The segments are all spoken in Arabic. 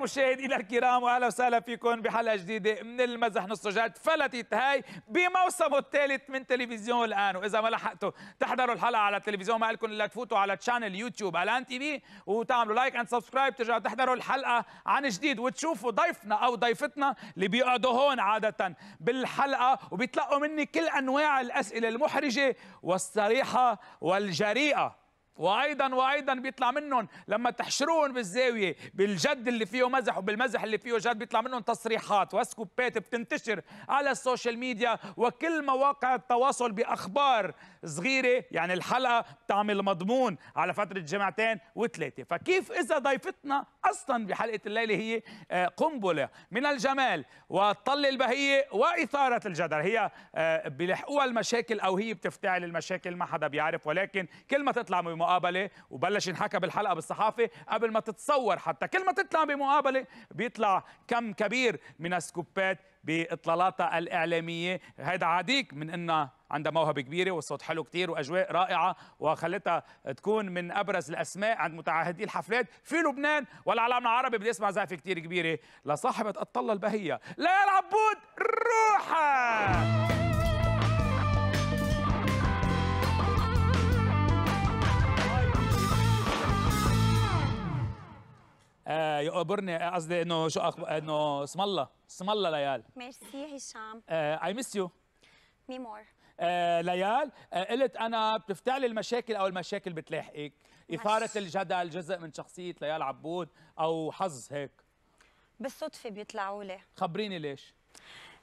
مشاهدينا الكرام واهلا وسهلا فيكم بحلقه جديده من المزح نص جد فلتت هاي بموسمه الثالث من تلفزيون الان واذا ما لحقتوا تحضروا الحلقه على التلفزيون ما لكم الا تفوتوا على تشانل يوتيوب الان تي في وتعملوا لايك اند سبسكرايب ترجعوا تحضروا الحلقه عن جديد وتشوفوا ضيفنا او ضيفتنا اللي بيقعدوا هون عاده بالحلقه وبيتلقوا مني كل انواع الاسئله المحرجه والصريحه والجريئه وايضا وايضا بيطلع منهم لما تحشرون بالزاويه بالجد اللي فيه مزح وبالمزح اللي فيه جد بيطلع منهم تصريحات وسكوبات بتنتشر على السوشيال ميديا وكل مواقع التواصل باخبار صغيره يعني الحلقه بتعمل مضمون على فتره جمعتين وثلاثه فكيف اذا ضيفتنا اصلا بحلقه الليله هي آه، قنبله من الجمال والطله البهيه واثاره الجدل هي آه، بيلحقوها المشاكل او هي بتفتعل المشاكل ما حدا بيعرف ولكن كل ما تطلع من مقابله وبلش ينحكى بالحلقه بالصحافه قبل ما تتصور حتى كل ما تطلع بمقابله بيطلع كم كبير من السكوبات باطلالاتها الاعلاميه هيدا عاديك من انها عندها موهبة كبيرة والصوت حلو كتير وأجواء رائعة وخلتها تكون من أبرز الأسماء عند متعهدي الحفلات في لبنان والعالم العربي بدي أسمع زعفة كتير كبيرة لصاحبة الطلة البهية ليال عبود روحك آه، يقبرني آه، قصدي انه شو اخبار انه اسم الله اسم الله ليال ميرسي هشام اي ميس يو مي مور ليال آه، قلت انا بتفتعلي المشاكل او المشاكل بتلاحقك اثاره الجدل جزء من شخصيه ليال عبود او حظ هيك بالصدفه بيطلعوا لي خبريني ليش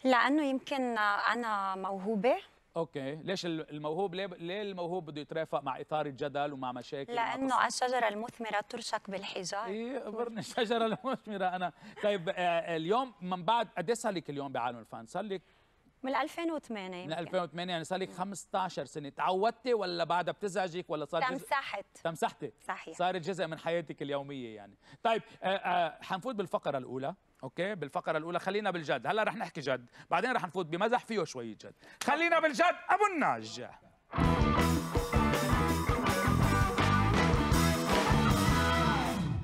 لانه يمكن انا موهوبه اوكي ليش الموهوب ليه, ليه الموهوب بده يترافق مع اطار الجدل ومع مشاكل لانه الشجره المثمره ترشق بالحجار ايه برني الشجره المثمره انا طيب آه، آه، اليوم من بعد قد صار لك اليوم بعالم الفن صار لك من 2008 يمكن. من 2008 يعني صار لك 15 سنه تعودتي ولا بعدها بتزعجك ولا صار تمسحت جزء... تمسحتي صحيح صارت جزء من حياتك اليوميه يعني طيب آه، حنفوت بالفقره الاولى اوكي بالفقره الاولى خلينا بالجد هلا رح نحكي جد بعدين رح نفوت بمزح فيه شويه جد خلينا بالجد ابو الناج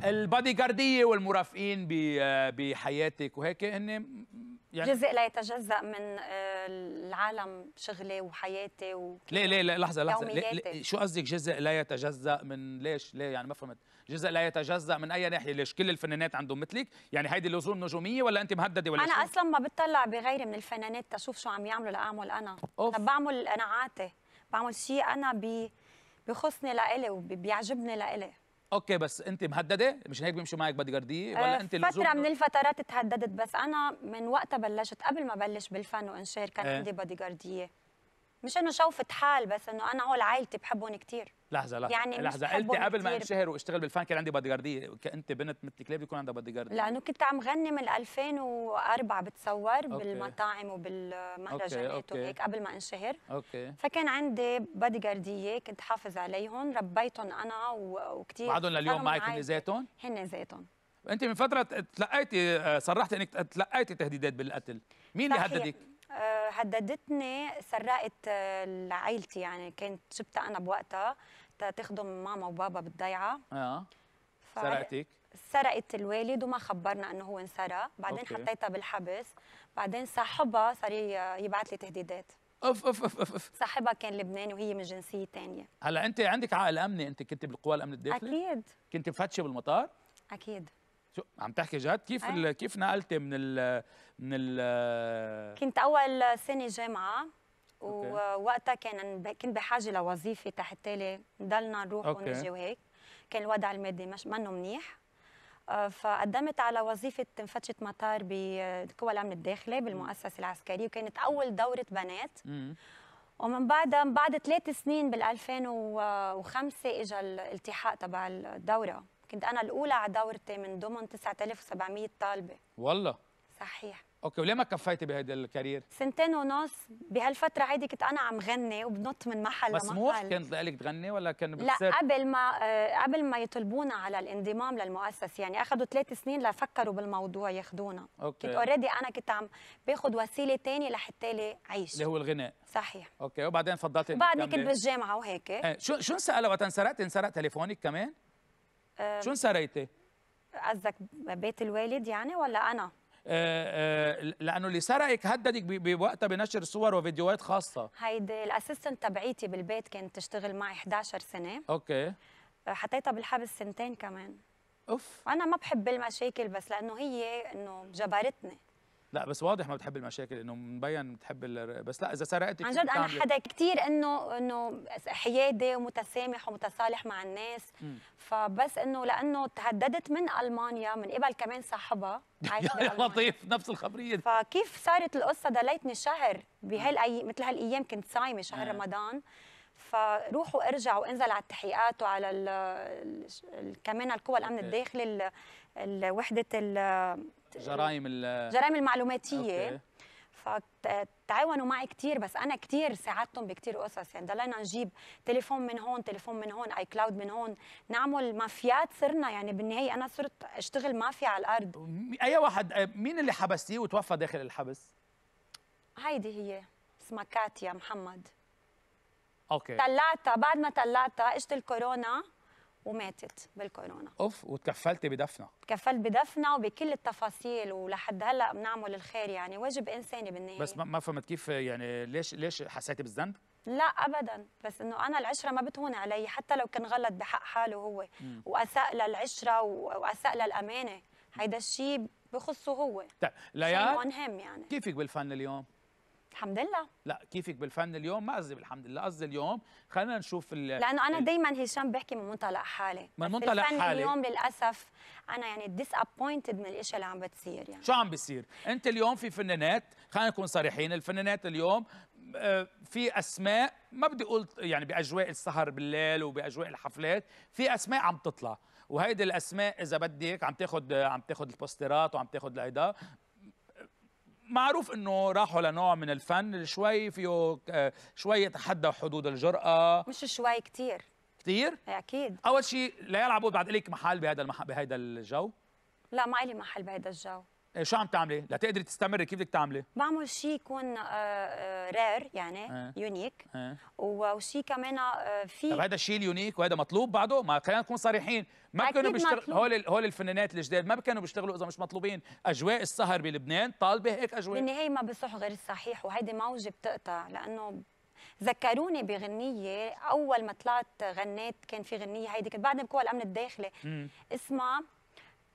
البادي جارديه والمرافقين بحياتك وهيك هن يعني جزء لا يتجزا من آه، العالم شغلي وحياتي و ليه ليه لحظه لحظه ليه ليه شو قصدك جزء لا يتجزا من ليش ليه يعني ما فهمت جزء لا يتجزا من اي ناحيه ليش كل الفنانات عندهم مثلك يعني هيدي لزوم نجوميه ولا انت مهدده ولا انا شو؟ اصلا ما بتطلع بغيري من الفنانات تشوف شو عم يعملوا لاعمل انا أوف. بعمل قناعاتي بعمل شيء انا بي بخصني لإلي وبيعجبني لإلي اوكي بس انت مهدده مش هيك بيمشوا معك بدي دي آه، ولا انت فتره من الفترات تهددت بس انا من وقتها بلشت قبل ما بلش بالفن وانشير كان آه. عندي بدي جارديه مش انه شوفت حال بس انه انا هول عائلتي بحبهم كثير لحظه لحظه يعني لحظه قلت قبل ما انشهر واشتغل بالفن كان عندي جارديه انت بنت مثلك ليه بيكون عندها بادجارد لانه كنت عم غني من 2004 بتصور أوكي. بالمطاعم وبالمهرجانات وهيك قبل ما انشهر أوكي. فكان عندي جارديه كنت حافظ عليهم ربيتهم انا وكثير بعدهم لليوم معك هن ذاتهم هن ذاتهم انت من فتره تلقيتي آه، صرحتي انك تلقيتي تهديدات بالقتل مين اللي هددك آه، هددتني سرقت آه، لعائلتي يعني كانت جبتها انا بوقتها تخدم ماما وبابا بالضيعه اه سرقتك سرقت الوالد وما خبرنا انه هو انسرق بعدين أوكي. حطيتها بالحبس بعدين صاحبها صار يبعث لي تهديدات اوف اوف اوف اوف صاحبها كان لبناني وهي من جنسيه ثانيه هلا انت عندك عقل امني انت كنت بالقوى الامن الداخلي اكيد كنت مفتشه بالمطار اكيد شو عم تحكي جد كيف أيه. كيف نقلتي من ال من ال كنت اول سنه جامعه ووقتها كان كنت بحاجه لوظيفه تحت لي ضلنا نروح أوكي. ونجي وهيك كان الوضع المادي مش منه منيح آه، فقدمت على وظيفة مفتشه مطار بقوى الأمن الداخلي بالمؤسسة العسكرية وكانت أول دورة بنات ومن بعدها بعد ثلاث سنين بال 2005 اجى الالتحاق تبع الدورة كنت أنا الأولى على دورتي من ضمن 9700 طالبة والله صحيح اوكي وليه ما كفيتي بهيدا الكارير؟ سنتين ونص بهالفتره عادي كنت انا عم غني وبنط من محل لمحل مسموح كانت لك تغني ولا كان لا قبل ما آه، قبل ما يطلبونا على الانضمام للمؤسسه يعني اخذوا ثلاث سنين لفكروا بالموضوع ياخذونا اوكي كنت اوريدي انا كنت عم باخذ وسيله ثانيه لحتى لي عيش اللي هو الغناء صحيح اوكي وبعدين فضلتي بعدني كنت بالجامعه وهيك ايه شو شو انسرق وقت انسرقت انسرق تليفونك كمان؟ شو انسرقتي؟ قصدك بيت الوالد يعني ولا انا؟ آه، آه، لانه اللي سرقك هددك بوقتها بنشر صور وفيديوهات خاصه هيدي الاسيستنت تبعيتي بالبيت كانت تشتغل معي 11 سنه اوكي آه، حطيتها بالحبس سنتين كمان اوف انا ما بحب المشاكل بس لانه هي انه جبرتني لا بس واضح ما بتحب المشاكل انه مبين بتحب ال... بس لا اذا سرقتك عن جد انا حدا كثير انه انه حيادي ومتسامح ومتصالح مع الناس م. فبس انه لانه تهددت من المانيا من قبل كمان صاحبها يا لطيف نفس الخبريه دي. فكيف صارت القصه ضليتني شهر بهالاي مثل هالايام كنت صايمه شهر آه. رمضان فروح وارجع وانزل على التحقيقات وعلى ال ال كمان القوى الامن الداخلي وحده جرائم الجرائم المعلوماتيه فتعاونوا معي كثير بس انا كثير ساعدتهم بكثير قصص يعني ضلينا نجيب تليفون من هون تليفون من هون اي كلاود من هون نعمل مافيات صرنا يعني بالنهايه انا صرت اشتغل مافيا على الارض اي واحد مين اللي حبستيه وتوفى داخل الحبس هيدي هي اسمها كاتيا محمد اوكي طلعتها بعد ما طلعتها اجت الكورونا وماتت بالكورونا اوف وتكفلت بدفنها تكفلت بدفنها وبكل التفاصيل ولحد هلا بنعمل الخير يعني واجب انساني بالنهايه بس ما فهمت كيف يعني ليش ليش حسيتي بالذنب؟ لا ابدا بس انه انا العشره ما بتهون علي حتى لو كان غلط بحق حاله هو واساء للعشره واساء للامانه هيدا الشيء بخصه هو طيب ليال شيء مهم يعني كيفك بالفن اليوم؟ الحمد لله لا كيفك بالفن اليوم ما قصدي بالحمد لله قصدي اليوم خلينا نشوف ال... لانه انا دائما هشام بحكي من منطلق حالي من منطلق حالي اليوم للاسف انا يعني ديسابوينتد من الاشياء اللي عم بتصير يعني شو عم بيصير انت اليوم في فنانات خلينا نكون صريحين الفنانات اليوم آه، في اسماء ما بدي اقول يعني باجواء السهر بالليل وباجواء الحفلات في اسماء عم تطلع وهيدي الاسماء اذا بدك عم تاخذ عم تاخذ البوسترات وعم تاخذ الايضا معروف انه راحوا لنوع من الفن شوي فيه آه، شوي يتحدى حدود الجرأه مش شوي كتير كتير؟ إيه، اكيد اول شيء لا يلعبوا بعد لك محل بهذا المح... بهذا الجو؟ لا ما لي محل بهذا الجو إيه، شو عم تعملي لتقدري تستمري كيف بدك تعملي بعمل شيء يكون رير آه، آه، يعني يونيك إيه. إيه. وشيء كمان آه، في طب هذا الشيء اليونيك وهذا مطلوب بعده ما خلينا نكون صريحين ما كانوا بيشتغلوا هول هول الفنانات الجداد ما كانوا بيشتغلوا اذا مش مطلوبين اجواء السهر بلبنان طالبه هيك اجواء بالنهايه ما بصح غير الصحيح وهيدي موجه بتقطع لانه ذكروني بغنيه اول ما طلعت غنيت كان في غنيه هيدي كانت بعدني بقوى الامن الداخلي اسمها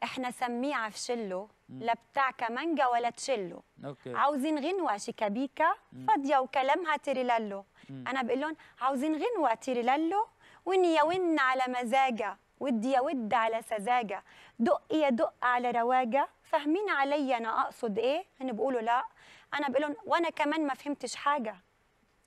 احنا سميعة في شلو لا بتاع كمانجا ولا تشلو أوكي. عاوزين غنوة شيكابيكا فاضية وكلامها تيريلالو أنا بقول لهم عاوزين غنوة تيريلالو ون يا ون على مزاجة ود يا ود على سذاجة دق يا دق على رواجة فاهمين عليا أنا أقصد إيه؟ هن بيقولوا لا أنا بقول لهم وأنا كمان ما فهمتش حاجة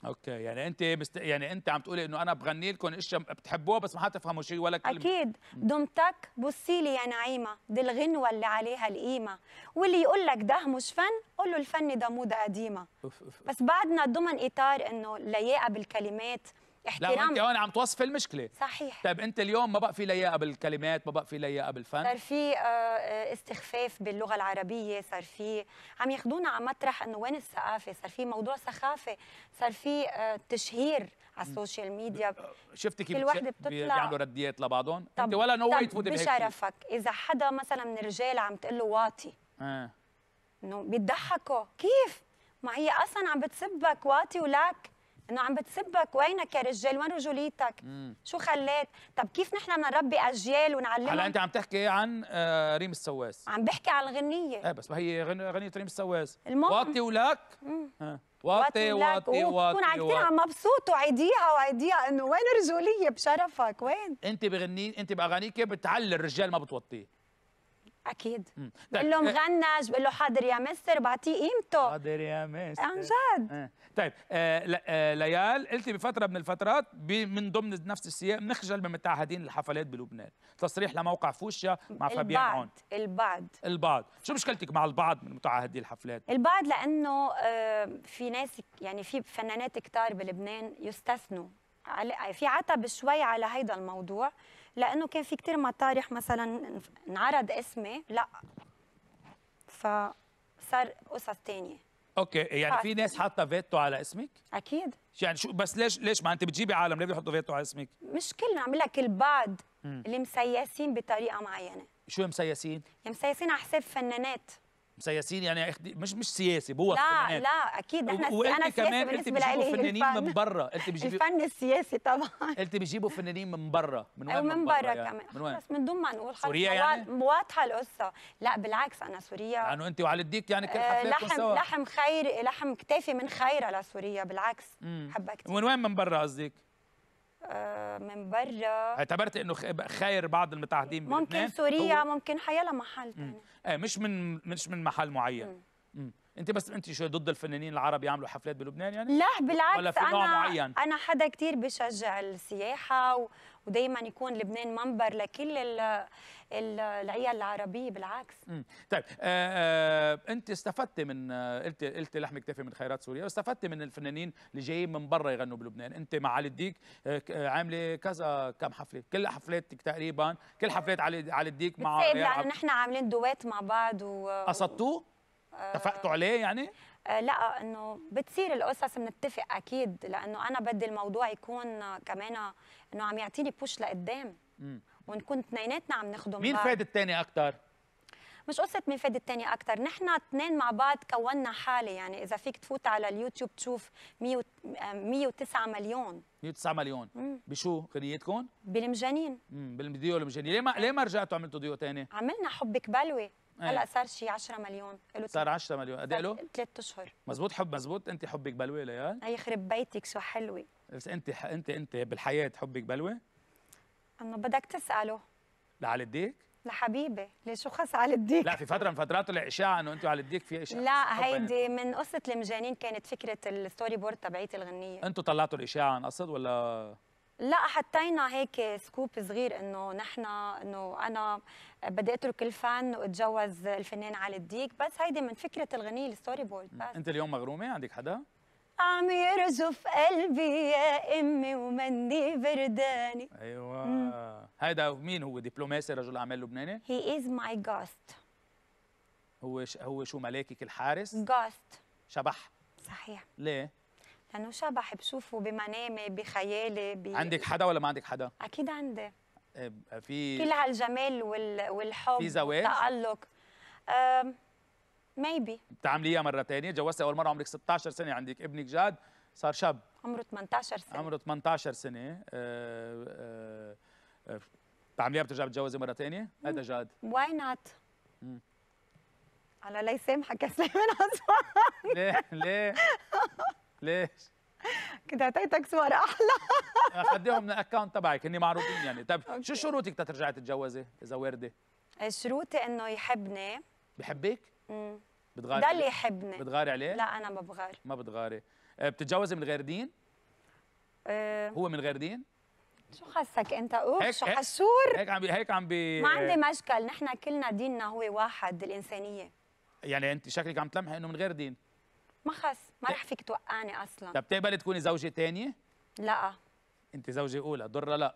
اوكي يعني انت بست... يعني انت عم تقولي انه انا بغني لكم اشياء بتحبوها بس ما حتفهموا شيء ولا كلمه اكيد دمتك بصي لي يا نعيمه دي الغنوه اللي عليها القيمه واللي يقول لك ده مش فن قول له الفن ده موضه قديمه أوف أوف. بس بعدنا ضمن اطار انه لياقه بالكلمات احترام لا انت هون عم توصف المشكله صحيح طيب انت اليوم ما بقى في لياقه بالكلمات ما بقى في لياقه بالفن صار في آه، آه، استخفاف باللغه العربيه صار في عم ياخذونا على مطرح انه وين الثقافه صار في موضوع سخافه صار في آه، تشهير على السوشيال ميديا شفتي كيف كل وحده بتطلع بيعملوا رديات لبعضهم انت ولا نو وايت بشرفك اذا حدا مثلا من الرجال عم تقول له واطي اه انه بيضحكوا كيف ما هي اصلا عم بتسبك واطي ولك انه عم بتسبك وينك يا رجال وين رجوليتك شو خليت طب كيف نحن بدنا نربي اجيال ونعلمهم هلا انت عم تحكي عن آه، ريم السواس عم بحكي عن الغنيه ايه بس ما هي غنيه ريم السواس المهم واطي ولك آه. واطي واطي واطي كون عم كثير عم مبسوط وعيديها وعيديها انه وين رجوليه بشرفك وين انت بغني انت باغانيك بتعلي الرجال ما بتوطيه اكيد بقول طيب، له مغنج آه، بقول له حاضر يا مستر بعطيه قيمته حاضر يا مستر عن جد آه. طيب آه،, آه ليال قلتي بفتره من الفترات من ضمن نفس السياق بنخجل من متعهدين الحفلات بلبنان تصريح لموقع فوشيا مع فابيان عون البعض البعض شو مشكلتك مع البعض من متعهدي الحفلات البعض لانه في ناس يعني في فنانات كتار بلبنان يستثنوا في عتب شوي على هيدا الموضوع لانه كان في كثير مطارح مثلا انعرض اسمي لا فصار قصص ثانيه اوكي يعني في ناس حاطه فيتو على اسمك اكيد يعني شو بس ليش ليش ما انت بتجيبي عالم ليه بيحطوا فيتو على اسمك مش كلنا عم لك البعض اللي مسيسين بطريقه معينه شو مسيسين؟ يعني مسيسين على حساب فنانات مسيسين يعني مش مش سياسي هو لا لا اكيد احنا انا كمان قلت بيجيبوا فنانين من برا قلت بيجيبوا الفن السياسي طبعا قلت بيجيبوا فنانين من برا من وين من برا يعني. كمان من وين؟ من دون ما نقول خلص يعني؟ واضحه القصه لا بالعكس انا سوريا يعني انت وعلى الديك يعني كل آه، حفلاتكم لحم سوا لحم خير لحم كتافي من خيره لسوريا بالعكس حبها كثير من وين من برا قصدك؟ آه، من برا اعتبرت انه خاير بعض المتعهدين ممكن سوريا هو... ممكن حيلا محل تاني آه، مش من مش من محل معين انت بس انت شو ضد الفنانين العرب يعملوا حفلات بلبنان يعني لا بالعكس ولا في نوع انا معين؟ انا حدا كثير بشجع السياحه و... ودائما يكون لبنان منبر لكل العيال العربيه بالعكس مم. طيب آه, آه، انت استفدتي من آه، قلت قلت لحم اكتفي من خيرات سوريا واستفدت من الفنانين اللي جايين من برا يغنوا بلبنان انت مع علي الديك آه، عامله كذا كم حفله كل حفلاتك تقريبا كل حفلات علي علي الديك مع يعني نحن عاملين دوات مع بعض و قصدتوه اتفقتوا عليه يعني؟ آه، لقى انه بتصير القصص بنتفق اكيد لانه انا بدي الموضوع يكون آه، كمان آه، انه عم يعطيني بوش لقدام ونكون اثنيناتنا عم نخدم مين فاد الثاني اكثر؟ مش قصه مين فاد الثاني اكثر نحن اثنين مع بعض كونا حاله يعني اذا فيك تفوت على اليوتيوب تشوف 109 آه، مليون 109 مليون مم. بشو غنيتكم بالمجانين امم بالديو المجانين ليه ما ليه ما رجعتوا عملتوا ديو ثاني عملنا حبك بلوي إيه. هلا صار شي 10 مليون إيه له صار 10 مليون قد له؟ ثلاث اشهر مزبوط حب مزبوط انت حبك بلوي ليال؟ اي يخرب بيتك شو حلوه بس انت انت انت بالحياه حبك بلوي؟ انه بدك تساله لعلى الديك؟ لحبيبي ليش خص على الديك لا في فتره من فترات الاشاعة انه انتوا على الديك في اشاعه لا هيدي من قصه المجانين كانت فكره الستوري بورد تبعيت الغنيه انتوا طلعتوا الاشاعه عن قصد ولا لا حطينا هيك سكوب صغير انه نحن انه انا بدي اترك الفن واتجوز الفنان علي الديك بس هيدي من فكره الغنيه الستوري بورد بس انت اليوم مغرومه عندك حدا؟ عم يرزف قلبي يا امي ومني برداني ايوه هيدا هذا مين هو دبلوماسي رجل اعمال لبناني هي از ماي جاست هو ش... هو شو ملاكك الحارس جاست شبح صحيح ليه لانه شبح بشوفه بمنامي بخيالي ب... عندك حدا ولا ما عندك حدا اكيد عندي في كل هالجمال وال... والحب في زواج تألق ميبي بتعمليها مره ثانيه جوزتي اول مره عمرك 16 سنه عندك ابنك جاد صار شاب عمره 18 سنه عمره 18 سنه أه أه بتعمليها آه، بترجع بتجوزي مره ثانيه هذا جاد واي نوت على لا يسامحك يا سليمان عثمان ليه ليه ليش كنت اعطيتك صور احلى اخذيهم من الاكونت تبعك هن معروفين يعني طيب شو شروطك تترجعي تتجوزي اذا ورده شروطي انه يحبني بحبك بتغاري ده اللي يحبني بتغاري عليه؟ لا انا ما بغاري ما بتغاري آه، بتتجوزي من غير دين؟ أه هو من غير دين؟ شو خصك انت اوف شو حشور؟ هيك عم بي هيك عم بي ما عندي مشكل نحن كلنا ديننا هو واحد الانسانيه يعني انت شكلك عم تلمحي انه من غير دين ما خص ما رح فيك توقعني اصلا طب تقبلي تكوني زوجه ثانيه؟ لا انت زوجه اولى ضره لا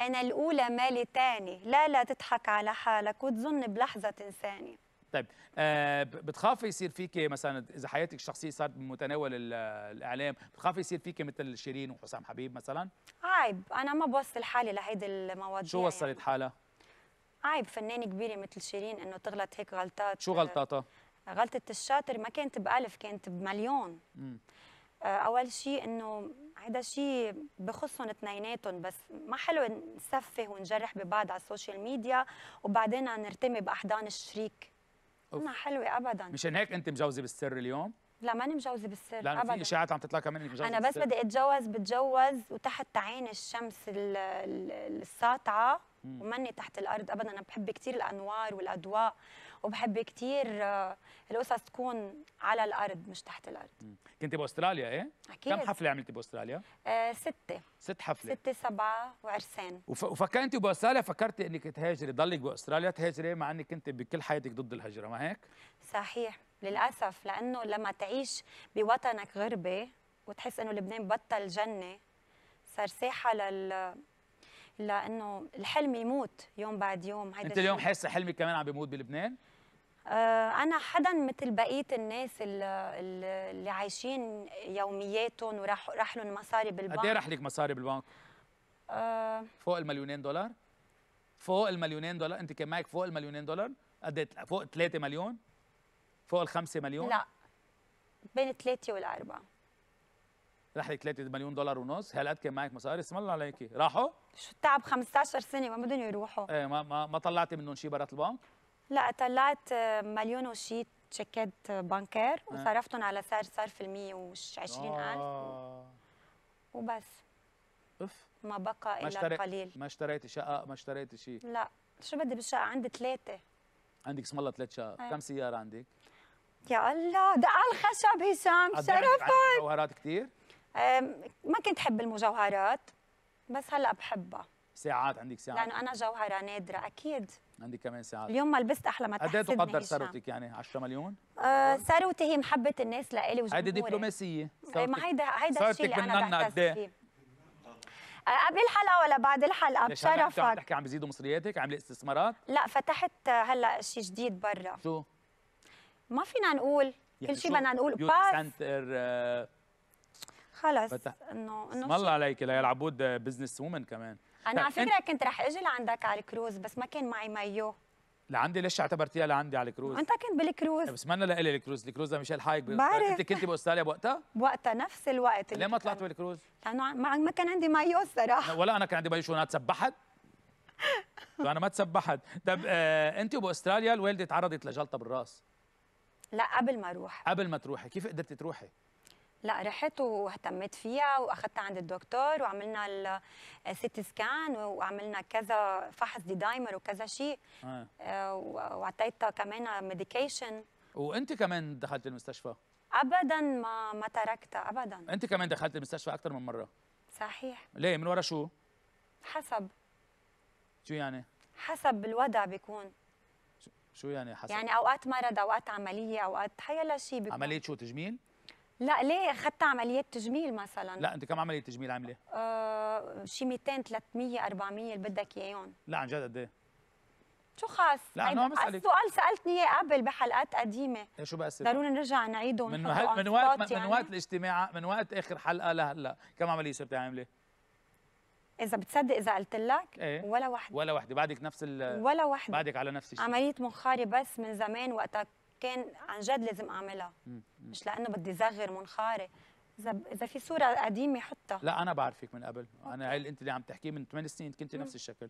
انا الاولى مالي ثاني لا لا تضحك على حالك وتظن بلحظه تنساني طيب آه بتخاف يصير فيك مثلا اذا حياتك الشخصيه صارت بمتناول الاعلام بتخاف يصير فيك مثل شيرين وحسام حبيب مثلا عيب انا ما بوصل حالي لهيدي المواضيع شو يعني. وصلت يعني. حالها عيب فنانه كبيره مثل شيرين انه تغلط هيك غلطات شو غلطاتها آه، غلطه الشاطر ما كانت بألف كانت بمليون مم. آه، اول شيء انه هذا شيء بخصهم اثنيناتهم بس ما حلو نسفه ونجرح ببعض على السوشيال ميديا وبعدين نرتمي باحضان الشريك ما حلوه ابدا مشان هيك انت مجوزه بالسر اليوم لا ماني مجوزه بالسر لا ابدا في اشاعات عم تطلع كمان انك مجوزه انا بس بدي اتجوز بتجوز وتحت عين الشمس الساطعه وماني تحت الارض ابدا انا بحب كثير الانوار والاضواء وبحب كثير آه، القصص تكون على الارض مش تحت الارض كنت باستراليا ايه؟ أكيد. كم حفله عملتي باستراليا؟ آه ستة ست حفله ستة سبعة وعرسان وف... وفكرتي باستراليا فكرتي انك تهاجري ضلك باستراليا تهاجري مع انك كنت بكل حياتك ضد الهجره ما هيك؟ صحيح للاسف لانه لما تعيش بوطنك غربه وتحس انه لبنان بطل جنه صار ساحه لل لانه الحلم يموت يوم بعد يوم هيدا انت اليوم حاسه حلمي كمان عم بيموت بلبنان؟ آه، انا حدا مثل بقيه الناس اللي عايشين يومياتهم وراح لهم مصاري بالبنك قد ايه راح لك مصاري بالبنك؟ أه فوق المليونين دولار؟ فوق المليونين دولار انت كان معك فوق المليونين دولار؟ قد إيه فوق 3 مليون؟ فوق ال 5 مليون؟ لا بين 3 والأربعة رحلة 3 مليون دولار ونص هالقد كان معك مصاري اسم الله عليكي راحوا شو التعب 15 سنه ما بدهم يروحوا ايه ما ما, ما طلعتي منهم شيء برات البنك لا طلعت مليون وشي تشيكات بانكير وصرفتهم على سعر صرف ال 120000 آه. و... وبس اف ما بقى ما الا اشتري... قليل ما اشتريتي شقه ما اشتريتي شيء لا شو بدي بالشقه عندي ثلاثه عندك اسم الله ثلاث شقق كم سياره عندك يا الله دق على الخشب هشام شرفا جوهرات كثير ما كنت حب المجوهرات بس هلا بحبها ساعات عندك ساعات لانه انا جوهره نادره اكيد عندي كمان ساعات اليوم ما لبست احلى ما قد ايه تقدر ثروتك يعني 10 مليون؟ أه، ثروتي أه هي محبه الناس لإلي وجمهوري هيدي دبلوماسيه إيه، ما هيدا هيدا الشيء اللي انا بحس إيه؟ أه، قبل الحلقه ولا بعد الحلقه بشرفك عم تحكي عم بزيدوا مصرياتك عم استثمارات لا فتحت هلا شيء جديد برا شو ما فينا نقول يعني كل شيء بدنا نقول باس سنتر خلص انه انه الله عليك ليال عبود بزنس وومن كمان انا على فكره كنت رح اجي لعندك على الكروز بس ما كان معي مايو لعندي ليش اعتبرتيها لعندي على الكروز؟ انت كنت بالكروز بس ما انا لإلي الكروز، الكروز لميشيل حايك بعرف انت كنت باستراليا بوقتها؟ بوقتها نفس الوقت ليه ما طلعت بالكروز؟ لانه ما كان عندي مايو الصراحه ولا انا كان عندي مايو شو انا تسبحت؟ انا ما تسبحت، طب آه انت وباستراليا الوالده تعرضت لجلطه بالراس لا قبل ما اروح قبل ما تروحي، كيف قدرتي تروحي؟ لا رحت واهتمت فيها واخذتها عند الدكتور وعملنا السيتي سكان وعملنا كذا فحص دي دايمر وكذا شيء آه. آه، واعطيتها كمان ميديكيشن وانت كمان دخلت المستشفى ابدا ما ما تركتها ابدا انت كمان دخلت المستشفى اكثر من مره صحيح ليه من ورا شو حسب شو يعني حسب الوضع بيكون شو يعني حسب يعني اوقات مرض اوقات عمليه اوقات حيلا شيء بيكون عمليه شو تجميل لا ليه اخذت عمليات تجميل مثلا لا انت كم عمليه تجميل عامله؟ آه شي 200 300 400 اللي بدك اياهم لا عن جد قد ايه؟ شو خاص؟ لا طيب، انا عم بسالك السؤال سالتني اياه قبل بحلقات قديمه إيه، شو بس ضروري نرجع نعيده من وقت من وقت يعني؟ من وقت الاجتماع من وقت اخر حلقه لهلا كم عمليه صرتي عامله؟ اذا بتصدق اذا قلت لك ايه؟ ولا وحده ولا وحده بعدك نفس ال ولا وحده بعدك على نفس الشيء عمليه منخاري بس من زمان وقتها كان عن جد لازم اعملها مش لانه بدي زغر منخاري اذا اذا في صوره قديمه حطها لا انا بعرفك من قبل انا عيل انت اللي عم تحكيه من 8 سنين كنت نفس الشكل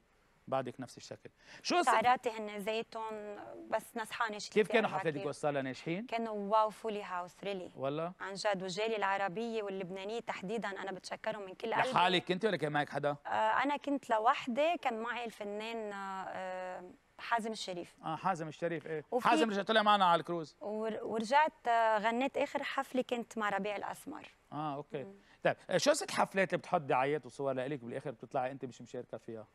بعدك نفس الشكل شو سعراتي هن زيتون بس نصحاني كيف كانوا يعني حفلاتك وصلها ناجحين؟ كانوا واو فولي هاوس ريلي والله عن جد وجالي العربيه واللبنانيه تحديدا انا بتشكرهم من كل قلبي لحالك كنت ولا كان معك حدا؟ آه انا كنت لوحدي كان معي الفنان آه حازم الشريف اه حازم الشريف ايه حازم رجعت طلع معنا على الكروز ورجعت آه، غنيت اخر حفله كنت مع ربيع الاسمر اه اوكي مم. طيب آه، شو قصه الحفلات اللي بتحط دعايات وصور لك بالاخر بتطلعي انت مش مشاركه فيها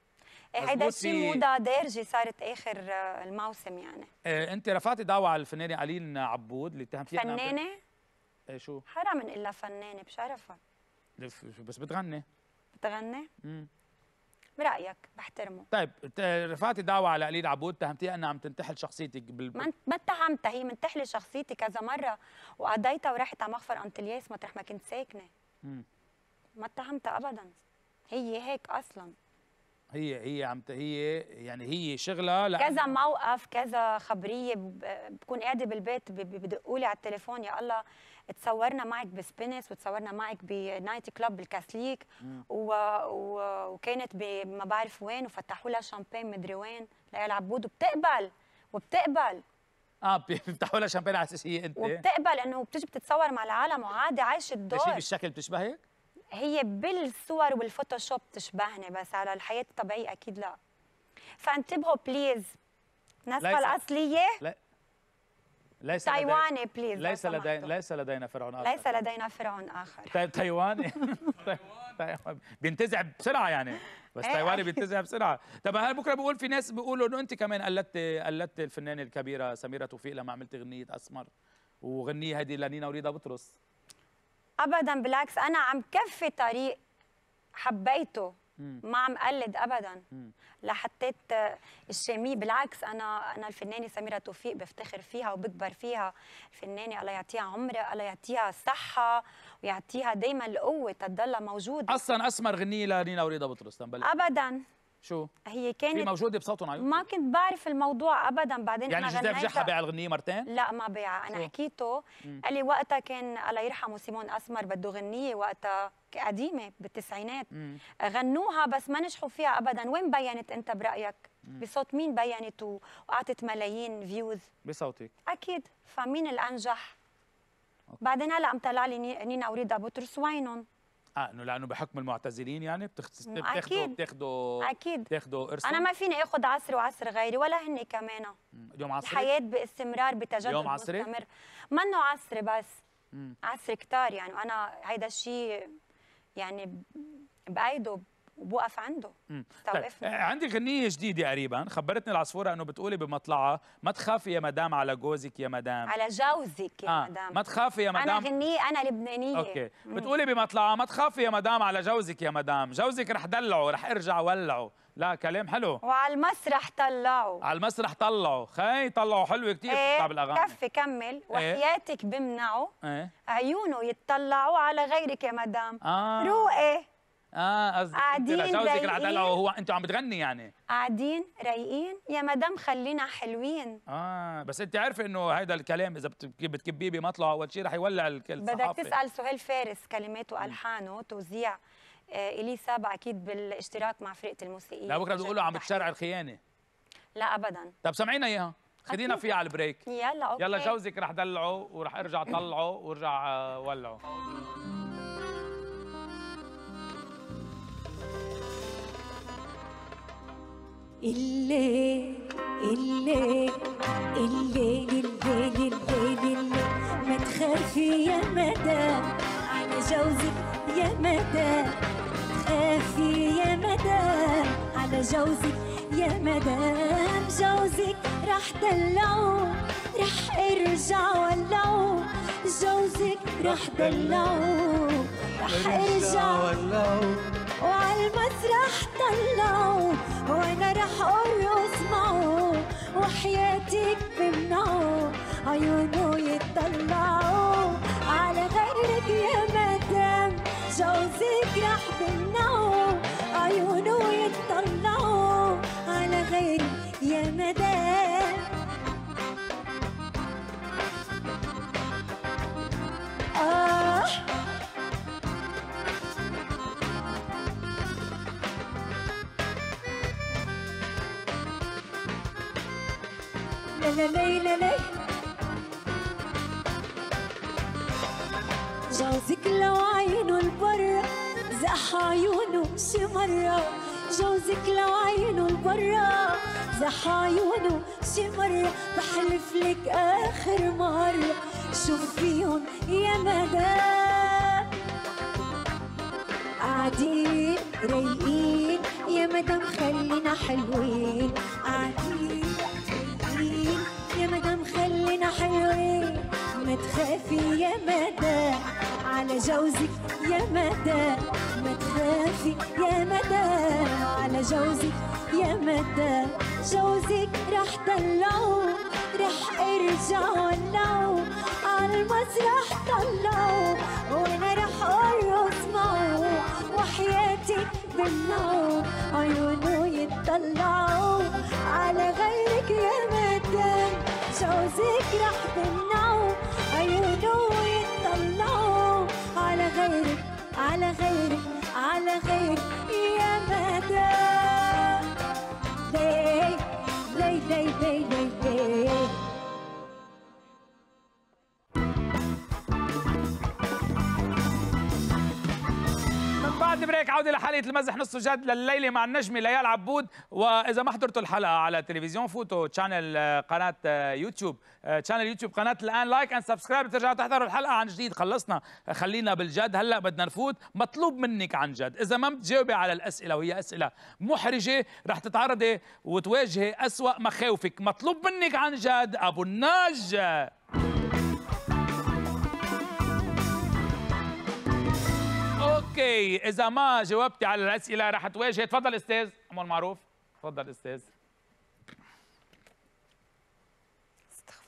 إيه، هيدا الشيء موضه دارجه صارت اخر آه، الموسم يعني إيه انت رفعتي دعوه على الفنانه الين عبود اللي اتهمتيها فنانه؟ ايه شو؟ حرام نقول لها فنانه بشرفها بس بتغني بتغني؟ امم برايك بحترمه طيب رفعتي دعوه على قليل عبود اتهمتيها انها عم تنتحل شخصيتك بال... ما ما اتهمتها هي منتحله شخصيتي كذا مره وقضيتها ورحت على مخفر الياس مطرح ما كنت ساكنه ما اتهمتها ابدا هي هيك اصلا هي هي عم هي يعني هي شغلها لا كذا موقف كذا خبريه بكون قاعده بالبيت بدقوا لي على التليفون يا الله اتصورنا معك بسبينس وتصورنا معك بنايت كلوب بالكاثليك و... و... وكانت بما بعرف وين وفتحوا لها شامبين مدري وين ليال عبود وبتقبل وبتقبل اه بيفتحوا لها شامبين على اساس هي انت وبتقبل انه بتجي بتتصور مع العالم وعادي عايشه الدور بتشبه بالشكل بتشبهك؟ هي بالصور والفوتوشوب تشبهني بس على الحياه الطبيعيه اكيد لا فانتبهوا بليز نسخة الاصليه لا ليس تايواني بليز ليس لدينا ليس لدينا فرعون اخر ليس لدينا فرعون اخر طيب، تايواني بينتزع بسرعه يعني بس إيه. تايواني بينتزع بسرعه طب هل بكره بقول في ناس بيقولوا انه انت كمان قلدت قلدت الفنانه الكبيره سميره توفيق لما عملت غنيه اسمر وغنيه هذه لنينا وريدا بطرس ابدا بالعكس انا عم كفي طريق حبيته ما عم قلد ابدا لحتى الشاميه بالعكس انا انا الفنانه سميره توفيق بفتخر فيها وبكبر فيها الفنانه الله يعطيها عمرها الله يعطيها الصحه ويعطيها دائما القوه تضلها موجوده اصلا اسمر غنيه لنينا وريده بطرس تنبلش ابدا شو هي كانت في موجوده بصوتهم عيون ما كنت بعرف الموضوع ابدا بعدين يعني انا جوزيف جحا باع الغنيه مرتين لا ما بيع انا شو. حكيته قال لي وقتها كان الله يرحمه سيمون اسمر بده غنيه وقتها قديمه بالتسعينات مم. غنوها بس ما نجحوا فيها ابدا وين بينت انت برايك مم. بصوت مين بينت واعطت ملايين فيوز بصوتك اكيد فمين الانجح أوكي. بعدين هلا عم طلع لي نينا وريدا بطرس وينهم اه انه لانه بحكم المعتزلين يعني بتاخذوا بتاخذوا بتاخذوا اكيد بتاخذوا ارث انا ما فيني اخذ عصري وعصر غيري ولا هن كمان اليوم عصري الحياه باستمرار بتجدد اليوم عصري مستمر منه عصري بس عصري كتار يعني وانا هيدا الشيء يعني بايده وبوقف عنده طيب. آه، عندي غنية جديدة قريبا خبرتني العصفورة أنه بتقولي بمطلعة ما تخافي يا مدام على جوزك يا مدام على جوزك يا آه. مدام ما تخافي يا مدام أنا غنية أنا لبنانية أوكي بتقولي بمطلعة ما تخافي يا مدام على جوزك يا مدام جوزك رح دلعه رح ارجع ولعه لا كلام حلو وعلى المسرح طلعوا على المسرح طلعوا خي طلعوا حلو كثير ايه بتطلع بالاغاني كفي كمل إيه. وحياتك بمنعه ايه؟ عيونه يتطلعوا على غيرك يا مدام آه. روقي اه قصدي قاعدين جوزك العداله وهو انت عم بتغني يعني قاعدين رايقين يا مدام خلينا حلوين اه بس انت عارفه انه هيدا الكلام اذا بتكبيه بمطلع اول شيء رح يولع صح بدك تسال سهيل فارس كلماته والحانه توزيع آه، إلي سابع أكيد بالاشتراك مع فرقة الموسيقيين لا بكرة بيقولوا عم بتشرع الخيانة لا أبدا طب سمعينا إياها خدينا فيها على البريك يلا أوكي يلا جوزك رح دلعه ورح أرجع طلعه وارجع آه، ولعه الليل الليل الليل الليل الليل الليل ما تخافي يا مدام على جوزك يا مدام تخافي يا مدام على جوزك يا مدام جوزك راح دلعه راح ارجع ولعه جوزك راح دلعه راح ارجع ولعه وعالمسرح طلعوا وانا رح ارقص معه وحياتك بمنعه عيونه يطلعوا على غيرك يا مدام جوزك رح بمنعه عيونه يطلعوا على غيرك يا مدام أنا مايلة لك جوزك لو عينه البره زاح عيونه شي مرة جوزك لو عينه البره زاح عيونه شي مرة بحلف لك آخر مرة شوف فيهم يا مدام قاعدين رايقين يا مدام خلينا حلوين قاعدين وين حلوين ما تخافي يا مدى على جوزك يا مدى ما تخافي يا مدى على جوزك يا مدى جوزك راح طلعو راح ارجع لو على المسرح طلعوا وانا راح ارقص معه وحياتي بالنوم عيونه يتطلعوا على غير شو ذكرى بيمنعوا عيونه على غيرك على غيرك على غيرك يا مدى ليه ليه ليه ليه بعد بريك عوده لحلقه المزح نص جد لليله مع النجمه ليال عبود واذا ما حضرتوا الحلقه على التلفزيون فوتوا تشانل آه، قناه آه، يوتيوب تشانل آه، يوتيوب قناه الان لايك اند سبسكرايب ترجعوا تحضروا الحلقه عن جديد خلصنا خلينا بالجد هلا بدنا نفوت مطلوب منك عن جد اذا ما بتجاوبي على الاسئله وهي اسئله محرجه رح تتعرضي وتواجهي اسوا مخاوفك مطلوب منك عن جد ابو النجم اوكي اذا ما جاوبتي على الاسئله رح تواجه تفضل استاذ عمر معروف تفضل استاذ استغفر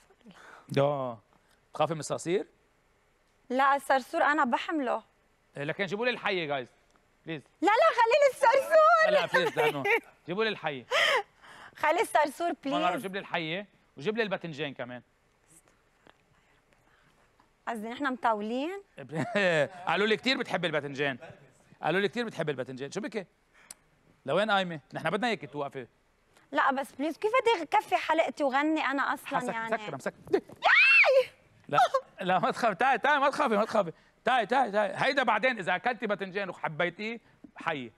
الله اه تخافي من الصرصير؟ لا الصرصور انا بحمله إيه، لكن جيبوا لي الحيه جايز بليز لا لا خليني الصرصور لا بليز لانه جيبوا لي الحيه خلي الصرصور بليز جيب لي الحيه وجيب لي الباذنجان كمان قصدي نحن مطاولين قالوا لي كثير بتحب الباذنجان قالوا لي كثير بتحب الباذنجان شو بك لوين قايمه نحن بدنا اياك توقفي لا بس بليز كيف بدي اكفي حلقتي وغني انا اصلا حسك يعني مسكر مسكر لا لا ما تخافي تعي تعي ما تخافي ما تخافي تعي تعي تعي هيدا بعدين اذا اكلتي باذنجان وحبيتيه حي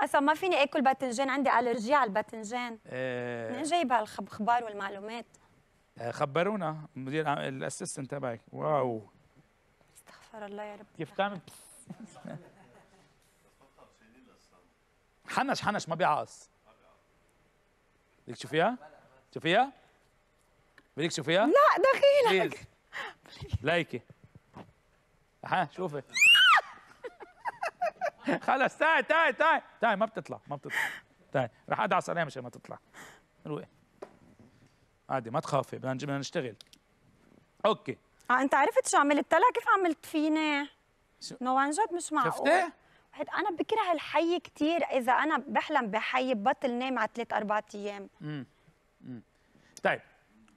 اصلا ما فيني اكل باذنجان عندي الرجي على الباذنجان ايه من جايبها الخبار والمعلومات آه، خبرونا مدير الاسيستنت تبعك واو استغفر الله يا رب كيف تعمل حنش حنش ما بيعاص بدك تشوفيها؟ تشوفيها؟ بدك تشوفيها؟ لا دخيلك لايكي ها شوفي خلص تعي تعي تعي تعي ما بتطلع ما بتطلع تعي رح ادعس عليها مشان ما تطلع روقي عادي ما تخافي بدنا نجيب بدنا نشتغل اوكي اه انت عرفت شو عملت لها كيف عملت فيني؟ نو عن جد مش معقول شفتي؟ واحد انا بكره الحي كثير اذا انا بحلم بحي ببطل نام على ثلاث اربع ايام امم طيب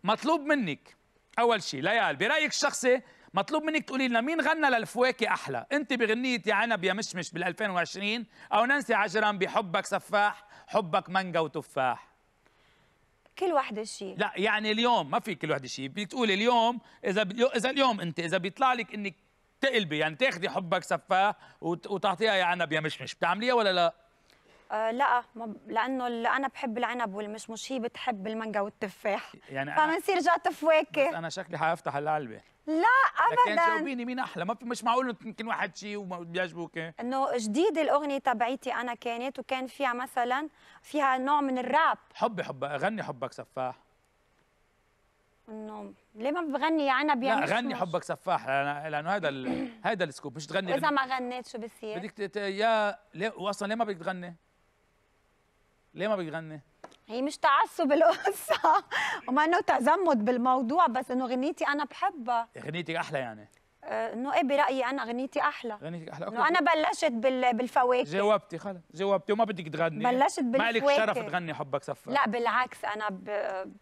مطلوب منك اول شيء ليال برايك الشخصي مطلوب منك تقولي لنا مين غنى للفواكه احلى انت بغنيه يا عنب يا مشمش بال2020 او نانسي عجرم بحبك سفاح حبك مانجا وتفاح كل وحده شيء لا يعني اليوم ما في كل وحده شيء بتقولي اليوم اذا اذا اليوم انت اذا بيطلع لك انك تقلبي يعني تاخذي حبك سفاه وتعطيها يا عنب يا مشمش بتعمليها ولا لا آه، لا ما لانه اللي انا بحب العنب والمشمش هي بتحب المانجا والتفاح يعني فبنصير جات فواكه انا شكلي حافتح العلبه لا ابدا لكن جاوبيني مين احلى ما مش معقول يمكن واحد شيء وما بيعجبوك انه جديد الاغنيه تبعيتي انا كانت وكان فيها مثلا فيها نوع من الراب حبي حبك غني حبك سفاح انه ليه ما بغني يا عنب يا لا غني مش. حبك سفاح لانه هذا هذا السكوب مش تغني واذا ما غنيت شو بصير بدك يا ليه واصلا ليه ما بدك تغني ليه ما بتغني؟ هي مش تعصب القصه وما انه تزمت بالموضوع بس انه غنيتي انا بحبها غنيتك احلى يعني آه، انه ايه برايي انا غنيتي احلى غنيتك احلى انه انا بلشت بالفواكه جاوبتي خلص جاوبتي وما بدك تغني بلشت بالفواكه ما لك شرف تغني حبك صفى لا بالعكس انا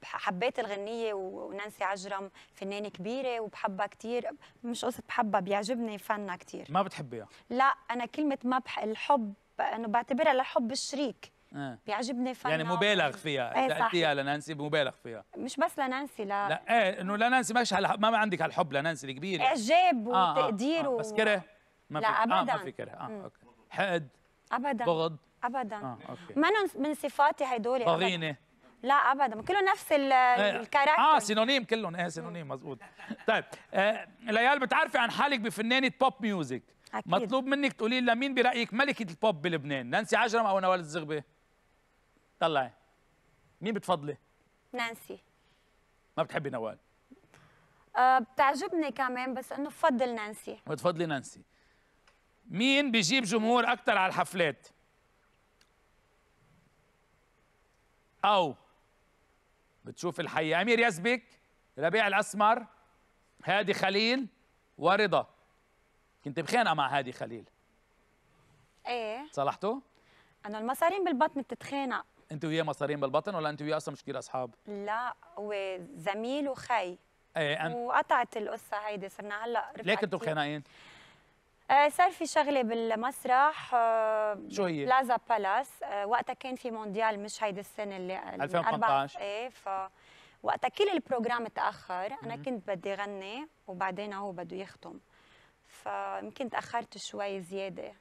حبيت الغنيه ونانسي عجرم فنانه كبيره وبحبها كثير مش قصه بحبها بيعجبني فنها كثير ما بتحبيها لا انا كلمه ما بح... الحب انه بعتبرها لحب الشريك آه. بيعجبني فن يعني مبالغ فيها ايه تأتيها لنانسي مبالغ فيها مش بس لنانسي لا لا ايه انه لنانسي مش هل... ما عندك هالحب لنانسي الكبير اعجاب آه، آه. وتقدير آه آه آه. بس كره ما لا ابدا آه ما في كره اه اوكي حقد ابدا بغض ابدا آه، أوكي. منهم من صفاتي هدول ضغينه لا ابدا كلهم نفس إيه. الكاركتر اه سينونيم كلهم ايه سينونيم مزبوط طيب آه ليال بتعرفي عن حالك بفنانه بوب ميوزك أكيد. مطلوب منك تقولي لنا مين برايك ملكه البوب بلبنان نانسي عجرم او نوال الزغبه طلعي مين بتفضلي؟ نانسي ما بتحبي نوال؟ أه بتعجبني كمان بس انه بفضل نانسي بتفضلي نانسي مين بيجيب جمهور اكثر على الحفلات؟ او بتشوف الحي امير يزبك ربيع الاسمر هادي خليل ورضا كنت بخانقه مع هادي خليل ايه صلحته؟ انا المصارين بالبطن بتتخانق انت وياه مصارين بالبطن ولا انت وياه اصلا مش كثير اصحاب؟ لا هو زميل وخي ايه أن... وقطعت القصه هيدي صرنا هلا ليه كنتوا خانقين؟ آه صار في شغله بالمسرح آه شو هي؟ بلازا بالاس آه وقتها كان في مونديال مش هيدي السنه اللي 2018 ايه ف وقتها كل البروجرام تاخر انا كنت بدي غني وبعدين هو بده يختم فيمكن تاخرت شوي زياده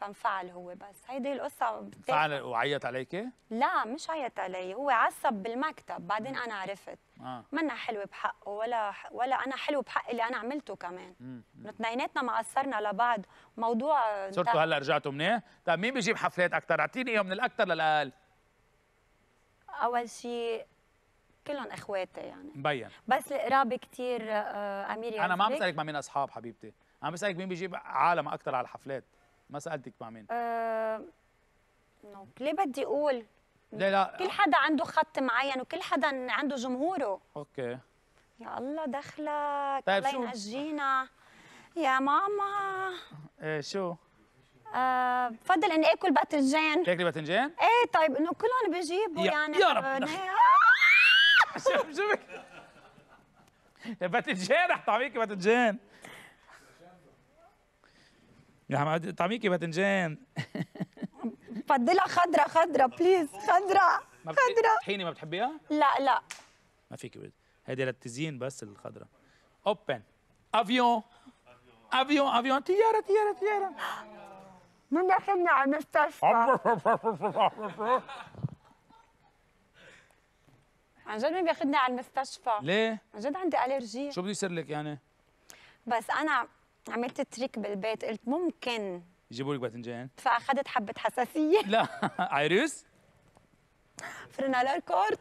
فانفعل هو بس هيدي القصه فعل وعيط عليكي؟ إيه؟ لا مش عيط علي هو عصب بالمكتب بعدين انا عرفت آه. منا حلوه بحقه ولا ولا انا حلوة بحق اللي انا عملته كمان اثنيناتنا قصرنا لبعض موضوع صرتوا هلا رجعتوا منيح؟ طيب مين بيجيب حفلات اكثر؟ اعطيني اياهم من الاكثر للاقل اول شيء كلهم اخواتي يعني مبين بس القرابه كثير آه، اميريا انا ما عم بسالك ما مين اصحاب حبيبتي عم بسالك مين بيجيب عالم اكثر على الحفلات ما سالتك مع مين آه، ليه بدي اقول لا لا كل حدا عنده خط معين وكل حدا عنده جمهوره اوكي يا الله دخلك طيب الله ينجينا يا ماما ايه شو؟ أه بفضل اني اكل باذنجان تاكلي باذنجان؟ ايه طيب انه كلهم بجيبوا يعني يا رب آه! شو بك؟ باذنجان رح طعميكي باذنجان يا طعميكي باذنجان فضلها خضرة خضرة بليز خضرة خضرة طحينه ما بتحبيها؟ لا لا ما فيك هيدي للتزيين بس الخضرة اوبن افيون افيون افيون طيارة طيارة طيارة مين داخلنا على المستشفى؟ عن جد مين بياخذني على المستشفى؟ ليه؟ عن جد عندي الرجي شو بده يصير لك يعني؟ بس انا عملت تريك بالبيت قلت ممكن يجيبوا لك باذنجان فاخذت حبه حساسيه لا عريس فرنالا الكورت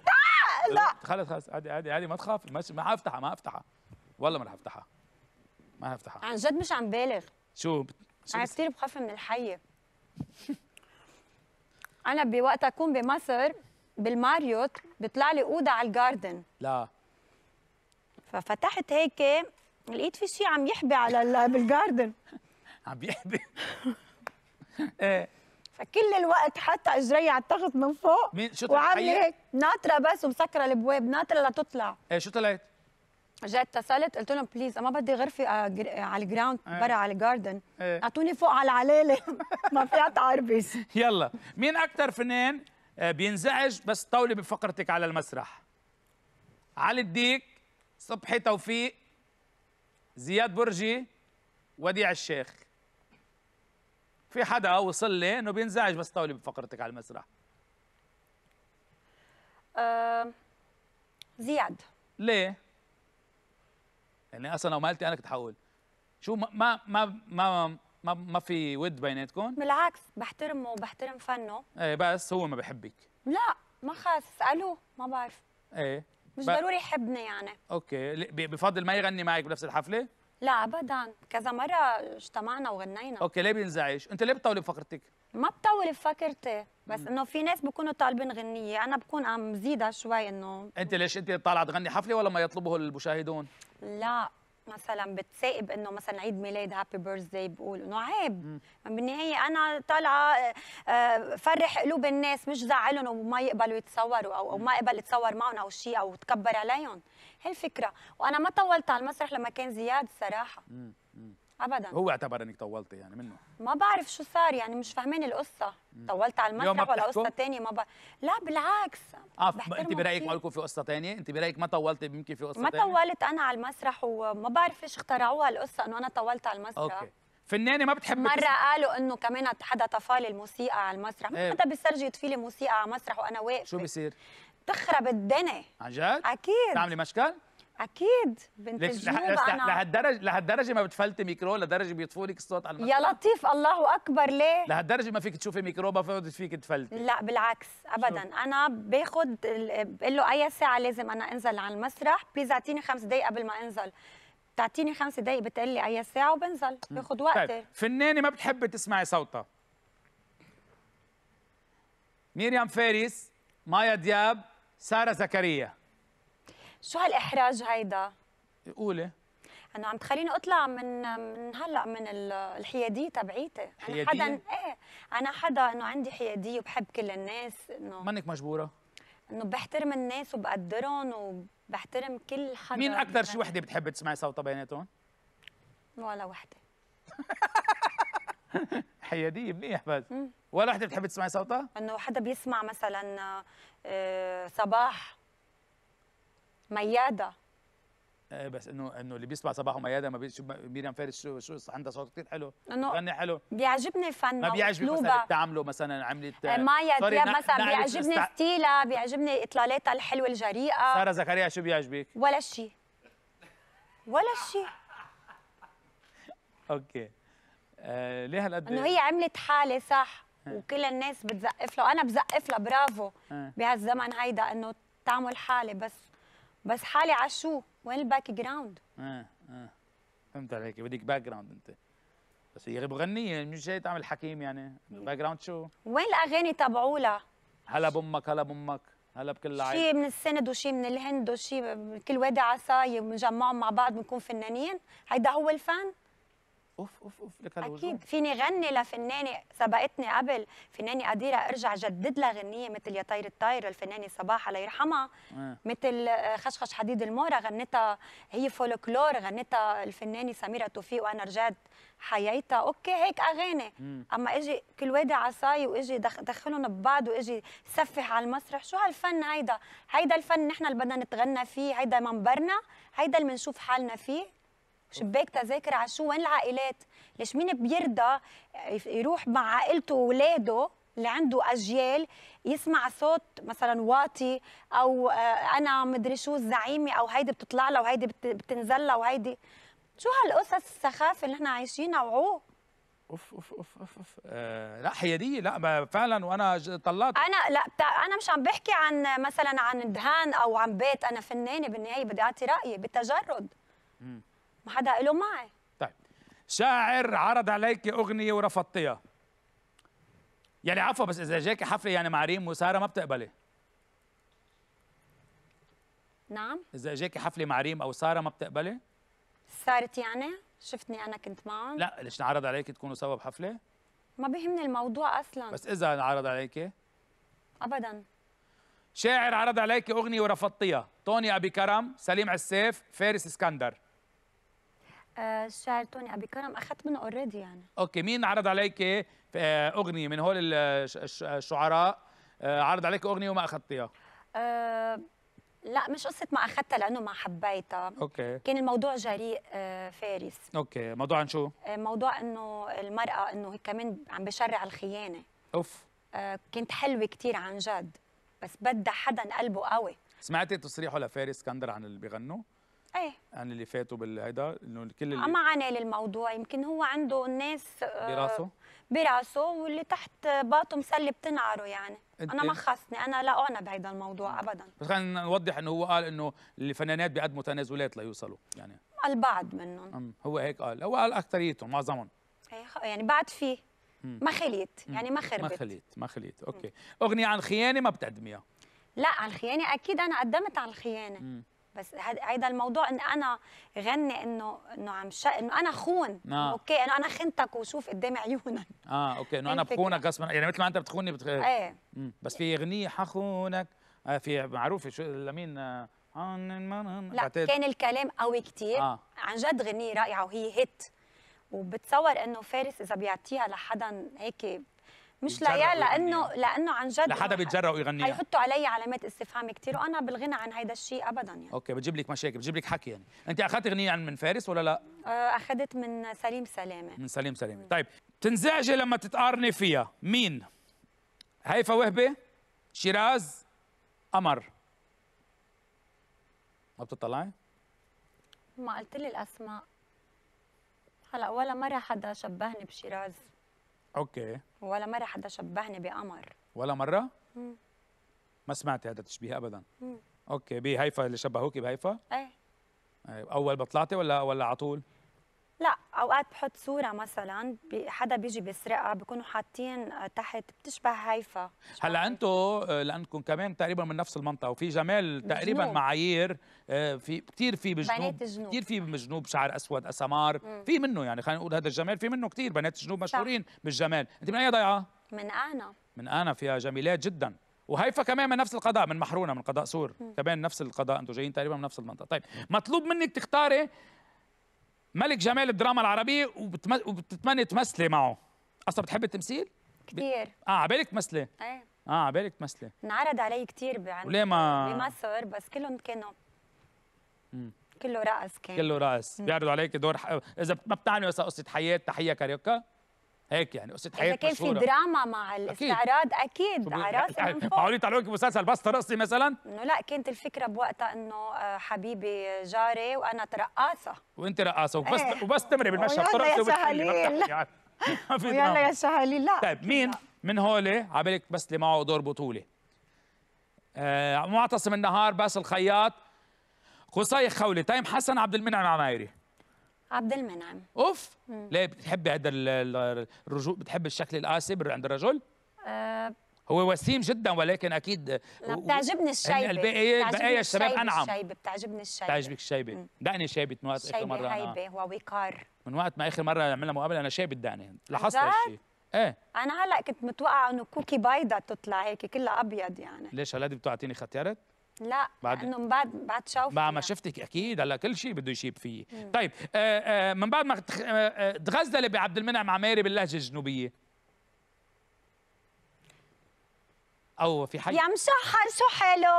لا خلص خلص عادي عادي عادي ما تخافي ما حافتحها ما حافتحها والله ما رح افتحها ما افتحها عن جد مش عم بالغ شو, بت... شو انا كثير بخاف من الحيه انا بوقت اكون بمصر بالماريوت بيطلع لي اوضه على الجاردن لا ففتحت هيك لقيت في شيء عم يحبي على بالجاردن عم يحبي ايه فكل الوقت حتى اجري على التخت من فوق مين شو وعامله هيك ناطره بس ومسكره الابواب ناطره لتطلع ايه شو طلعت؟ جيت اتصلت قلت لهم بليز ما بدي غرفه آه، آه، على الجراوند إيه. برا على الجاردن إيه. اعطوني فوق على العلاله ما فيها تعربس يلا مين اكثر فنان آه، بينزعج بس طاوله بفقرتك على المسرح علي الديك صبحي توفيق زياد برجي وديع الشيخ في حدا وصل لي انه بينزعج بس طولي بفقرتك على المسرح أه زياد ليه؟ يعني اصلا لو ما قلتي انا كنت حقول شو ما ما ما ما ما, ما في ود بيناتكم؟ بالعكس بحترمه وبحترم فنه ايه بس هو ما بحبك لا ما خاص اسالوه ما بعرف ايه مش ب... ضروري يحبني يعني اوكي بفضل ما يغني معك بنفس الحفله؟ لا ابدا كذا مره اجتمعنا وغنينا اوكي ليه بينزعج؟ انت ليه بتطولي بفقرتك؟ ما بتطولي بفكرتي بس انه في ناس بكونوا طالبين غنيه انا بكون عم زيدها شوي انه انت ليش انت طالعه تغني حفله ولا ما يطلبه المشاهدون؟ لا مثلا بتسائب انه مثلا عيد ميلاد هابي بيرثداي بقول انه عيب بالنهايه انا طالعه آه، آه، فرح قلوب الناس مش زعلهم وما يقبلوا يتصوروا او, ما يقبل يتصور معهم او شيء او تكبر عليهم هالفكره وانا ما طولت على المسرح لما كان زياد صراحه ابدا هو اعتبر انك طولتي يعني منه ما بعرف شو صار يعني مش فاهمين القصه طولت على المسرح ولا قصه ثانيه ما ب... لا بالعكس اه انت برايك ما لكم في قصه ثانيه انت برايك ما طولتي يمكن في قصه ثانيه ما تانية؟ طولت انا على المسرح وما بعرف ايش اخترعوها القصه انه انا طولت على المسرح أوكي. فنانه ما بتحب مره تسمع. قالوا انه كمان حدا طفالي الموسيقى على المسرح ما إيه. حدا بيسترجي يطفي لي موسيقى على مسرح وانا واقف شو بيصير تخرب الدنيا عن جد اكيد بتعملي مشكل اكيد بنت الجنوب انا لهالدرجه لهالدرجه ما بتفلتي ميكرو لدرجه بيطفوا لك الصوت على المسرح يا لطيف الله اكبر ليه لهالدرجه ما فيك تشوفي ميكرو ما فيك تفلتي لا بالعكس ابدا شو. انا باخذ بقول له اي ساعه لازم انا انزل على المسرح بليز اعطيني خمس دقائق قبل ما انزل بتعطيني خمس دقائق بتقول لي اي ساعه وبنزل باخذ وقتي طيب. فنانه ما بتحبي تسمعي صوتها مريم فارس مايا دياب ساره زكريا شو هالاحراج هيدا؟ قولي انه عم تخليني اطلع من من هلا من الحياديه تبعيتي انا حدا ايه انا حدا انه عندي حياديه وبحب كل الناس انه منك مجبوره انه بحترم الناس وبقدرهم وبحترم كل حدا مين اكثر شي وحده بتحبي تسمعي صوتها بيناتهم؟ ولا وحده حياديه منيح بس ولا وحده بتحبي تسمعي صوتها؟ انه حدا بيسمع مثلا آه، صباح مياده ايه بس انه انه اللي بيسمع صباح وميادة ما بيشوف ميريام فارس شو شو عندها صوت كثير حلو بتغني حلو بيعجبني فنها ما بيعجبني مثلا بتعمله مثلا عملت آه، مايا دياب مثلا بيعجبني استع... ستيلها بيعجبني اطلالاتها الحلوه الجريئه ساره زكريا شو بيعجبك؟ ولا شيء ولا شيء اوكي آه ليه هالقد انه هي عملت حاله صح آه. وكل الناس بتزقف له انا بزقف لها برافو آه. بهالزمن هيدا انه تعمل حاله بس بس حالي على شو وين الباك جراوند اه اه فهمت عليك بدك باك جراوند انت بس هي مغنيه يعني مش جاي تعمل حكيم يعني الباك جراوند شو وين الاغاني تبعولها هلا بامك هلا بامك هلا بكل عيب شيء من السند وشيء من الهند وشيء كل وادي عصاية بنجمعهم مع بعض بنكون فنانين هيدا هو الفن اوف اوف اوف لك اكيد فيني غني لفنانه سبقتني قبل فنانه قديره ارجع جدد لها غنيه مثل يا طير الطير الفنانه صباح الله يرحمها آه. مثل آه، خشخش حديد الموره غنتها هي فولكلور غنتها الفنانه سميره توفيق وانا رجعت حياتها اوكي هيك اغاني اما اجي كل وادي عصاي واجي دخلهم ببعض واجي سفح على المسرح شو هالفن هيدا هيدا الفن نحن اللي بدنا نتغنى فيه هيدا منبرنا هيدا اللي بنشوف حالنا فيه شباك تذاكر عشو وين العائلات ليش مين بيرضى يروح مع عائلته وولاده اللي عنده اجيال يسمع صوت مثلا واطي او آه، انا مدري شو الزعيمه او هيدي بتطلع لها وهيدي بتنزل لها وهيدي شو هالقصص السخافه اللي احنا عايشينها وعوه اوف اوف اوف اوف, أوف. آه لا حياديه لا فعلا وانا طلعت انا لا انا مش عم بحكي عن مثلا عن دهان او عن بيت انا فنانه بالنهايه بدي اعطي رايي بالتجرد ما حدا له معي طيب شاعر عرض عليك اغنيه ورفضتيها يعني عفوا بس اذا جاكي حفله يعني مع ريم وساره ما بتقبلي نعم اذا اجاكي حفله مع ريم او ساره ما بتقبلي صارت يعني شفتني انا كنت معهم لا ليش انعرض عليك تكونوا سوا بحفله ما بيهمني الموضوع اصلا بس اذا انعرض عليك ابدا شاعر عرض عليك اغنيه ورفضتيها توني ابي كرم سليم عسيف فارس اسكندر الشاعر توني ابي كرم اخذت منه اوريدي يعني اوكي مين عرض عليك آه، اغنيه من هول الشعراء آه، عرض عليك اغنيه وما اخذتيها أه لا مش قصة ما أخذتها لأنه ما حبيتها أوكي كان الموضوع جريء آه، فارس أوكي موضوع عن شو؟ موضوع إنه المرأة إنه هي كمان عم بشرع الخيانة أوف كانت حلوة كثير عن جد بس بدها حدا قلبه قوي سمعتي تصريحه لفارس اسكندر عن اللي بيغنوا؟ ايه عن اللي فاتوا بالهيدا انه كل اللي آه، ما عانى للموضوع يمكن هو عنده الناس آه، براسه براسه واللي تحت باطه مسلي بتنعره يعني انا ما خصني انا لا اعنى بهيدا الموضوع ابدا بس خلينا نوضح انه هو قال انه الفنانات بيقدموا تنازلات ليوصلوا يعني البعض منهم هو هيك قال هو قال اكثريتهم معظمهم إيه، يعني بعد في ما خليت يعني ما خربت ما خليت ما خليت اوكي اغنيه عن الخيانه ما بتقدميها لا عن الخيانه اكيد انا قدمت عن الخيانه بس هيدا الموضوع ان انا غني انه انه عم شا... انه انا خون آه. اوكي انه انا خنتك وشوف قدام عيونك اه اوكي انه انا بخونك غصبا يعني مثل ما انت بتخوني بتخ... ايه بس في اغنيه حخونك آه في معروفه شو لمين آه لا بعتد... كان الكلام قوي كثير آه. عن جد غنية رائعة وهي هيت وبتصور انه فارس اذا بيعطيها لحدا هيك مش لاقياه لانه لانه عن جد لحدا بيتجرأوا يغنيها حيحطوا علي علامات استفهام كثير وانا بالغنى عن هيدا الشيء ابدا يعني اوكي بتجيب لك مشاكل بتجيب لك حكي يعني انت اخذت اغنيه عن من فارس ولا لا آه، اخذت من سليم سلامه من سليم سلامه طيب تنزعجي لما تتقارني فيها مين هيفا وهبه شيراز قمر ما بتطلعي ما قلت لي الاسماء هلا ولا مره حدا شبهني بشيراز اوكي ولا مره حدا شبهني بقمر ولا مره مم. ما سمعت هذا التشبيه ابدا مم. اوكي بهيفا اللي شبهوكي بهيفا ايه أيوة. اول ما طلعتي ولا ولا على طول لا اوقات بحط صوره مثلا حدا بيجي بيسرقها بكونوا حاطين آه، تحت بتشبه هيفا هلا انتم آه، لانكم كمان تقريبا من نفس المنطقه وفي جمال تقريبا بجنوب. معايير آه، في كثير في بجنوب كثير في بجنوب شعر اسود اسمار في منه يعني خلينا نقول هذا الجمال في منه كثير بنات الجنوب مشهورين بالجمال انت من اي ضيعه من انا من انا فيها جميلات جدا وهيفا كمان من نفس القضاء من محرونه من قضاء سور كمان نفس القضاء انتم جايين تقريبا من نفس المنطقه طيب مطلوب منك تختاري ملك جمال الدراما العربيه وبتتمني تمثلي معه اصلا بتحبي التمثيل كثير ب... اه عبالك تمثلي ايه اه عبالك تمثلي انعرض علي كثير بعن وليه ما بمصر بس كلهم كانوا كله رقص كان كله رقص بيعرضوا عليك دور ح... اذا ما بتعني قصه حياه تحيه كاريوكا هيك يعني قصه حياه كان في دراما مع الاستعراض اكيد على يعني راسي معقول يطلعوا لك مسلسل بس ترقصي مثلا؟ انه لا كانت الفكره بوقتها انه آه، حبيبي جاري وانا ترقاصه وانت رقاصه وبس ايه. وبس تمري بالمشهد ترقصي وبتحلي يلا يا شهاليل لا طيب مين من هول عبالك بس اللي معه دور بطوله آه، معتصم النهار باسل خياط قصي خولي تيم حسن عبد المنعم عمايري عبد المنعم اوف مم. ليه بتحبي هذا الرجوع بتحبي الشكل القاسي عند الرجل؟ أه هو وسيم جدا ولكن اكيد لا بتعجبني الشيبه الباقيه الباقيه الشباب انعم الشيبه بتعجبني الشيبه بتعجبك الشيبه دعني شيبه من وقت اخر مره هيبه ووقار من وقت ما اخر مره عملنا مقابله انا شيبه دعني لاحظت هالشيء ايه انا هلا كنت متوقعه انه كوكي بيضة تطلع هيك كلها ابيض يعني ليش هالقد بتعطيني ختيارات؟ لا بعد لانه من بعد بعد شوفك بعد ما شفتك اكيد هلا كل شيء بده يشيب فيه مم. طيب آآ آه، آآ آه، من بعد ما آه، تغزل بعبد المنعم عماري باللهجه الجنوبيه او في حي يا مشحر شو حلو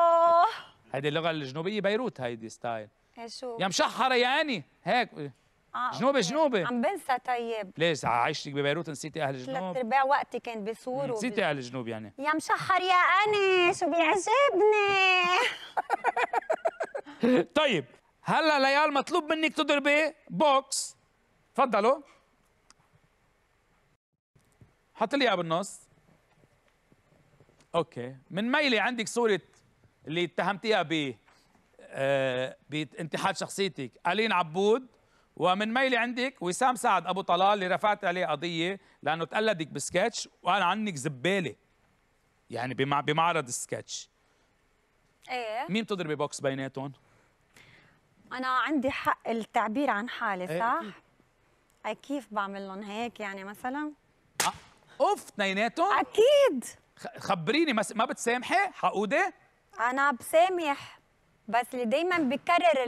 هيدي اللغه الجنوبيه بيروت هيدي ستايل إيه، شو يا مشحره يا اني هيك آه جنوبي عم بنسى طيب ليش آه، عايشتك ببيروت نسيتي اهل جنوب ثلاث ارباع وقتي كان بسور نسيتي اهل الجنوب يعني يا مشحر يا اني شو بيعجبني طيب هلا ليال مطلوب منك تضربي بوكس تفضلوا حط لي اياها بالنص اوكي من ميلي عندك صوره اللي اتهمتيها ب آه بانتحال شخصيتك الين عبود ومن ميلي عندك وسام سعد ابو طلال اللي رفعت عليه قضيه لانه تقلدك بسكتش وقال عنك زباله يعني بمعرض السكتش ايه مين بتضربي بوكس بيناتهم؟ انا عندي حق التعبير عن حالي إيه، صح؟ ايه اي كيف بعمل لهم هيك يعني مثلا؟ أه. اوف اثنيناتهم؟ اكيد خبريني ما بتسامحي حقوده؟ انا بسامح بس اللي دايما بيكرر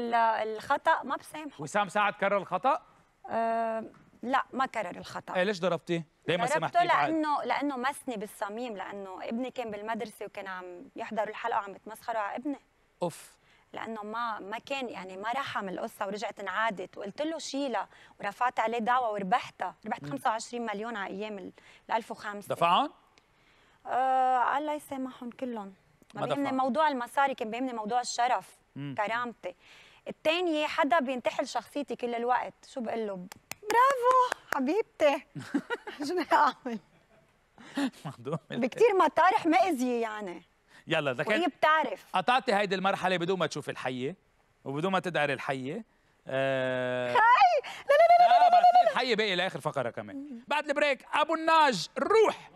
الخطا ما بسامحه وسام سعد كرر الخطا أه لا ما كرر الخطا إيه ليش ضربتيه دايما سمحتيه لانه لانه مسني بالصميم لانه ابني كان بالمدرسه وكان عم يحضر الحلقه وعم يتمسخروا على ابني اوف لانه ما ما كان يعني ما رحم القصه ورجعت انعادت وقلت له شيلها ورفعت عليه دعوه وربحتها ربحت 25 مليون على ايام ال 1005 دفعهم؟ آه الله يسامحهم كلهم ما بيهمني موضوع المصاري كان بيهمني موضوع الشرف مم. كرامتي الثانيه حدا بينتحل شخصيتي كل الوقت شو بقول له برافو حبيبتي شو بدي اعمل مهضومه بكثير مطارح مأذية يعني يلا ذكرت وهي بتعرف قطعتي هيدي المرحله بدون ما تشوفي الحيه وبدون ما تدعري الحيه آه... خاي لا لا لا لا لا لا لا الحيه باقي لاخر فقره كمان بعد البريك ابو الناج روح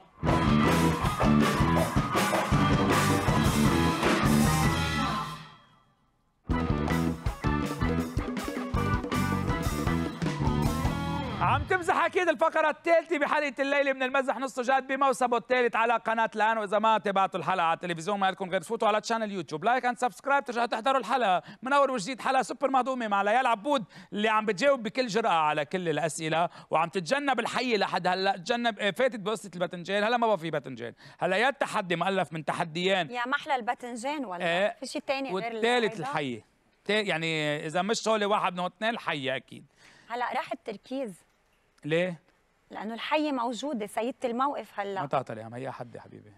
عم تمزح اكيد الفقره الثالثه بحلقه الليله من المزح نص جاد بموسمه الثالث على قناه الان واذا ما تابعتوا الحلقه على التلفزيون ما لكم غير تفوتوا على تشانل يوتيوب لايك اند سبسكرايب ترجعوا تحضروا الحلقه من اول وجديد حلقه سوبر مهضومه مع ليال عبود اللي عم بتجاوب بكل جرأه على كل الاسئله وعم تتجنب الحي لحد هلا تجنب آه، فاتت بقصه الباذنجان هلا ما بقى في باذنجان هلا يا التحدي مؤلف من تحديين يا محلى الباذنجان ولا آه في شيء ثاني غير والثالث الحي يعني اذا مش شغله واحد من اثنين الحي اكيد هلا راح التركيز ليه؟ لانه الحيه موجوده سيده الموقف هلا ما تعطلي هي يا حبيبي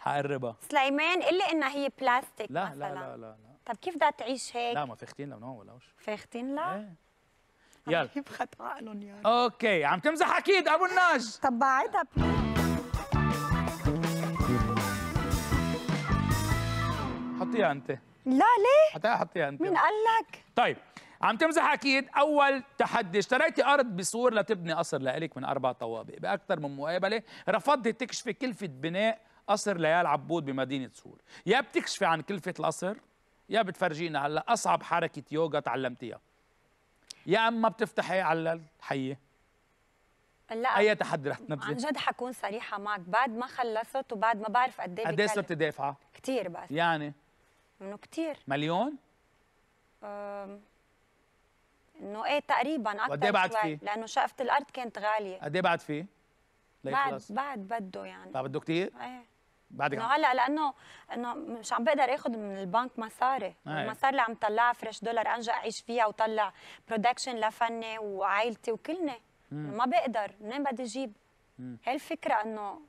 حقربها سليمان قل لي انها هي بلاستيك لا مثلا لا لا لا لا طب كيف بدها تعيش هيك؟ لا ما فاختين لا ولا وش فاختين لا؟ ايه يلا كيف خط عقلهم يعني اوكي عم تمزح اكيد ابو الناج طب بعدها حطيها انت لا ليه؟ حطيها حطيها انت مين قال لك؟ طيب عم تمزح اكيد اول تحدي اشتريتي ارض بسور لتبني قصر لإلك من اربع طوابق باكثر من مقابله رفضتي تكشفي كلفه بناء قصر ليال عبود بمدينه سور يا بتكشفي عن كلفه القصر يا بتفرجينا هلا اصعب حركه يوغا تعلمتيها يا اما بتفتحي على الحيه لا اي تحدي رح تنفذي؟ عن جد حكون صريحه معك بعد ما خلصت وبعد ما بعرف قد ايه قد ايه صرت دافعه؟ كثير بس يعني انه كثير مليون؟ أم... انه ايه تقريبا اكثر قد ايه بعد فيه؟ لانه شقفه الارض كانت غاليه قد ايه بعد فيه؟ بعد بعد بده يعني بعد بده كثير؟ ايه بعد انه هلا لانه انه مش عم بقدر اخذ من البنك مصاري، آه. المصاري اللي عم طلعها فريش دولار انجا اعيش فيها وطلع برودكشن لفني وعائلتي وكلنا ما بقدر منين بدي اجيب؟ هي الفكره انه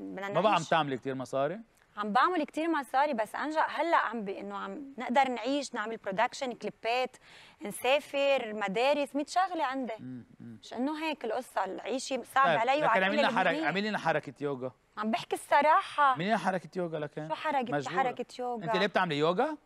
بدنا ما بقى عم تعملي كثير مصاري؟ عم بعمل كثير مصاري بس انجا هلا عم انه عم نقدر نعيش نعمل برودكشن كليبات نسافر مدارس 100 شغله عندي مش انه هيك القصه العيشه صعب طيب، علي وعلى عملنا حركه عملي لنا حركه يوجا عم بحكي الصراحه مين لنا حركه يوجا لكن شو حركه حركه يوجا انت ليه بتعملي يوجا؟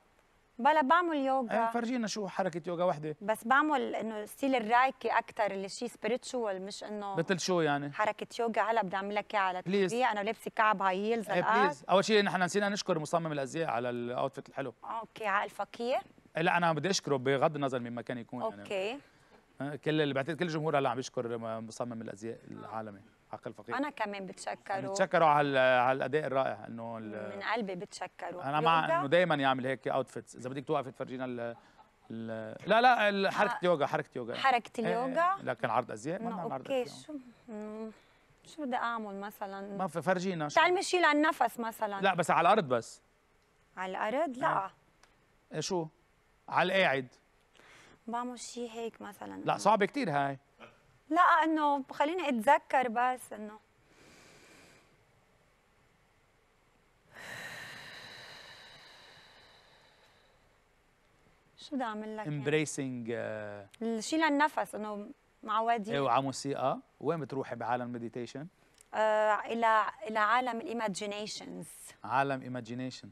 بلا بعمل يوجا إيه، فرجينا شو حركه يوجا وحده بس بعمل انه ستيل الرايكي اكثر اللي شيء سبيريتشوال مش انه مثل شو يعني حركه يوجا هلا بدي اعمل لك اياها على بليز انا لابسه كعب هاي هيلز ايه بليز اول شيء نحن نسينا نشكر مصمم الازياء على الاوتفيت الحلو اوكي على الفقير إيه، لا انا بدي اشكره بغض النظر من مكان يكون يعني. اوكي يعني. كل اللي بعتقد كل الجمهور هلا عم يشكر مصمم الازياء العالمي حق الفقير انا كمان بتشكره بتشكره على على الاداء الرائع انه من قلبي بتشكره انا مع انه دايما يعمل هيك اوتفيتس اذا بدك توقفي تفرجينا ال لا لا آه. حركه يوجا حركه يوجا حركه إيه، اليوجا إيه، لكن عرض ازياء ما عرض اوكي شو شو بدي اعمل مثلا ما فرجينا تعال مشي للنفس مثلا لا بس على الارض بس على الارض لا إيه. شو على القاعد بعمل شيء هيك مثلا لا صعبة كثير هاي لا انه خليني اتذكر بس انه شو بدي اعمل لك؟ امبريسنج الشيء للنفس انه مع وادي ايوه على موسيقى آه، وين بتروحي بعالم المديتيشن؟ آه، الى الى عالم الايماجينيشنز عالم ايماجينيشن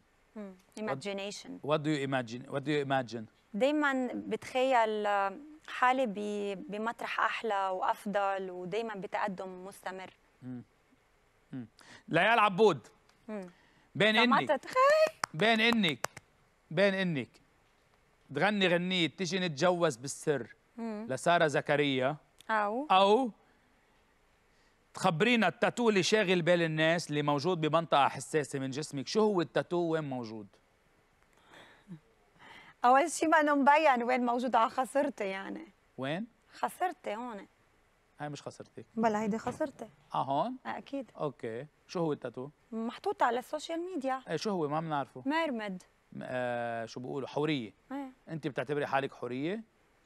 ايماجينيشن وات دو يو ايماجين وات دو يو ايماجين دائما بتخيل آه، حالي بمطرح احلى وافضل ودائما بتقدم مستمر ليال عبود بين انك بين انك بين انك تغني غنية تيجي نتجوز بالسر لسارة زكريا أو أو تخبرينا التاتو اللي شاغل بال الناس اللي موجود بمنطقة حساسة من جسمك شو هو التاتو وين موجود؟ اول شيء ما انه مبين يعني وين موجود على آه، خسرتي يعني وين؟ خسرتي هون هاي مش خسرتي بلا هيدي خسرتي اه هون؟ آه اكيد اوكي شو هو التاتو؟ محطوط على السوشيال ميديا ايه شو هو ما بنعرفه ميرمد آه شو بيقولوا حوريه ايه انت بتعتبري حالك حوريه؟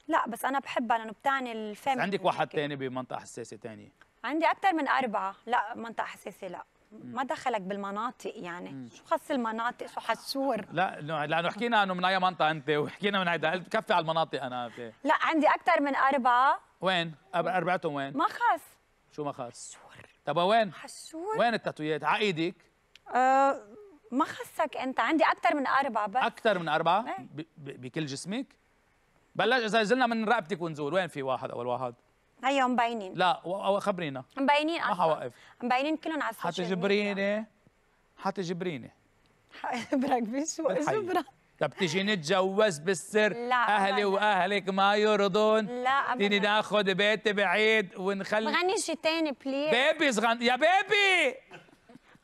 لا بس انا بحبها لانه بتعني الفاميلي عندك واحد ثاني بمنطقه حساسه ثانيه عندي اكثر من اربعه لا منطقه حساسه لا ما دخلك بالمناطق يعني مم. شو خص المناطق شو حسور لا لانه حكينا انه من اي منطقه انت وحكينا من هيدا كفي على المناطق انا في. لا عندي اكثر من اربعه وين اربعتهم وين ما خص شو ما خص حسور طب وين حسور وين التاتويات على ايدك أه ما خصك انت عندي اكثر من اربعه بس اكثر من اربعه إيه. بكل جسمك بلش اذا نزلنا من رقبتك ونزول وين في واحد اول واحد هيا أيوة، مبينين لا خبرينا مبينين ما حوقف مبينين كلهم على السوشيال حتجبريني حتجبريني حقبرك بشو جبرة طب تيجي نتجوز بالسر لا اهلي أبداً. واهلك ما يرضون لا ابدا تيجي ناخذ بيت بعيد ونخلي غني شي تاني بليز بيبي صغن... يا بيبي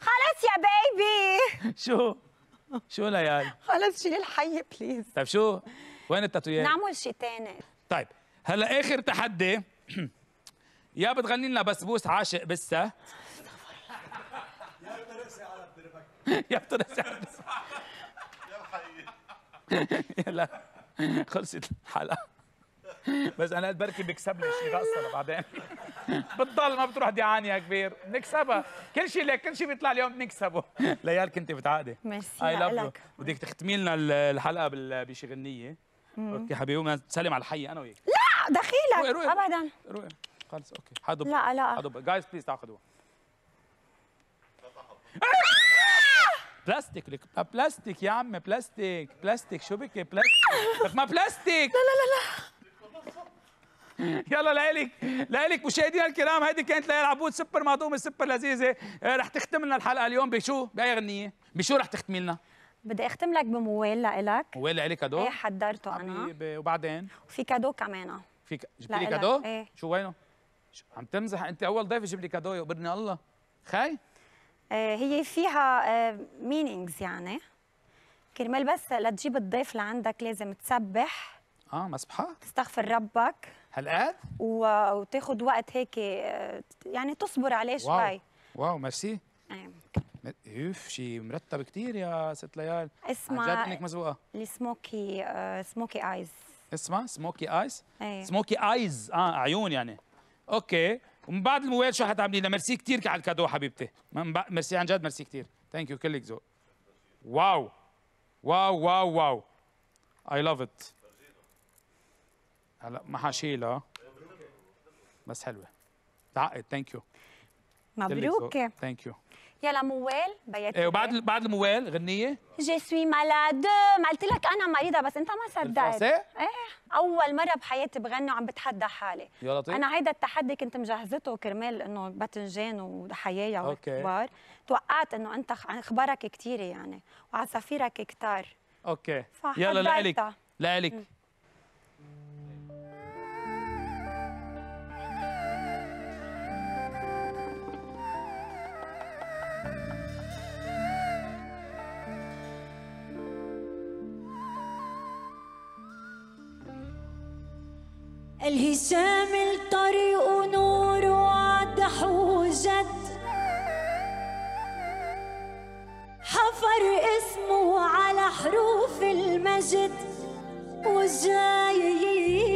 خلص يا بيبي شو شو ليال خلص شيل الحي بليز طيب شو وين التاتويات نعمل شي تاني طيب هلا اخر تحدي يا بتغني لنا بسبوس عاشق بسه يا بترقصي على الدربك يا بترقصي على الدربك يا الحقيقة يلا خلصت الحلقة بس انا بركي بكسب لي شيء رقصه بعدين بتضل ما بتروح دعاني يا كبير بنكسبها كل شيء لك كل شيء بيطلع اليوم بنكسبه ليال كنت بتعادي ميرسي اي لاف بدك تختمي لنا الحلقه بشي غنيه اوكي حبيبي تسلم على الحي انا وياك دخيلك ابدا روقي خلص اوكي حاضر لا لا حاضر جايز بليز تاخذوها خدوها آه! بلاستيك لك بلاستيك يا عم بلاستيك بلاستيك شو بك بلاستيك ما بلاستيك لا لا لا لا يلا لالك لالك مشاهدينا الكرام هيدي كانت ليال عبود سوبر مهضومه سوبر لذيذه آه، رح تختم لنا الحلقه اليوم بشو باي اغنيه بشو رح تختمي لنا بدي اختم لك بموال لك موال لك كادو؟ ايه حضرته انا وبعدين؟ وفي كادو كمان في جبت لي كادو؟ ايه شو وينه؟ عم تمزح انت اول ضيف جيب لي كادو يقبرني الله خاي؟ آه هي فيها آه مينينجز يعني كرمال بس لتجيب الضيف لعندك لازم تسبح اه مسبحه تستغفر ربك هالقد؟ و... وقت هيك إيه، يعني تصبر عليه شوي واو واو ميرسي ايه اوف شيء مرتب كثير يا ست ليال اسمع جد انك مزوقه السموكي إيه، سموكي ايز اسمها سموكي ايز أيه. سموكي ايز اه عيون يعني اوكي ومن بعد الموبايل شو حتعملي لنا ميرسي كثير على الكادو حبيبتي ميرسي عن جد ميرسي كثير ثانك يو كلك ذوق واو واو واو واو اي لاف ات هلا ما حشيلها بس حلوه تعقد ثانك يو مبروكه ثانك يو يلا موال بياتي ايه وبعد بعد الموال غنيه جي سوي مالاد ما قلت لك انا مريضه بس انت ما صدقت ايه اول مره بحياتي بغني وعم بتحدى حالي يا لطيف انا هيدا التحدي كنت مجهزته كرمال انه باذنجان وحيايا وكبار توقعت انه انت اخبارك كثيره يعني وعصافيرك كثار اوكي يلا لالك لالك الهسام الطريق نور وعد وجد حفر اسمه على حروف المجد وجاي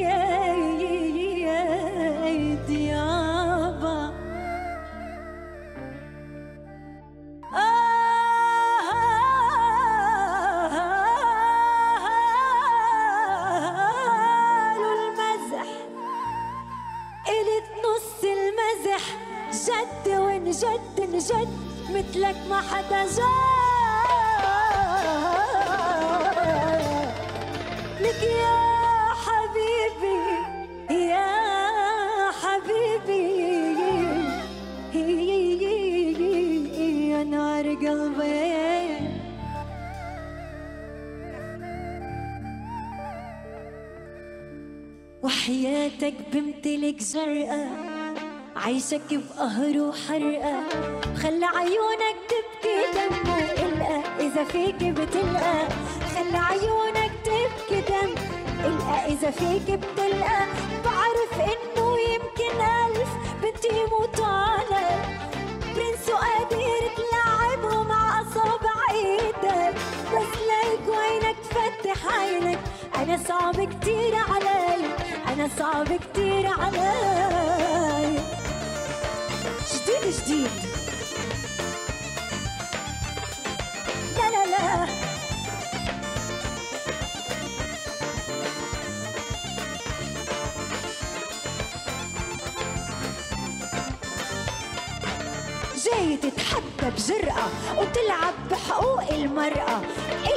جد جد مثلك ما حدا زار لك يا حبيبي يا حبيبي يا نار قلبي وحياتك بمتلك جرأة عيشك بقهر وحرقة خلي عيونك تبكي دم القى إذا فيك بتلقى خلي عيونك تبكي دم القى إذا فيك بتلقى بعرف إنه يمكن ألف بنتي يموت على برنس وقادر تلعبه مع أصابع إيدك بس لايك وعينك فتح عينك أنا صعب كتير علي أنا صعب كتير علي جديد جديد لا لا لا جاي تتحدى بجرأة وتلعب بحقوق المرأة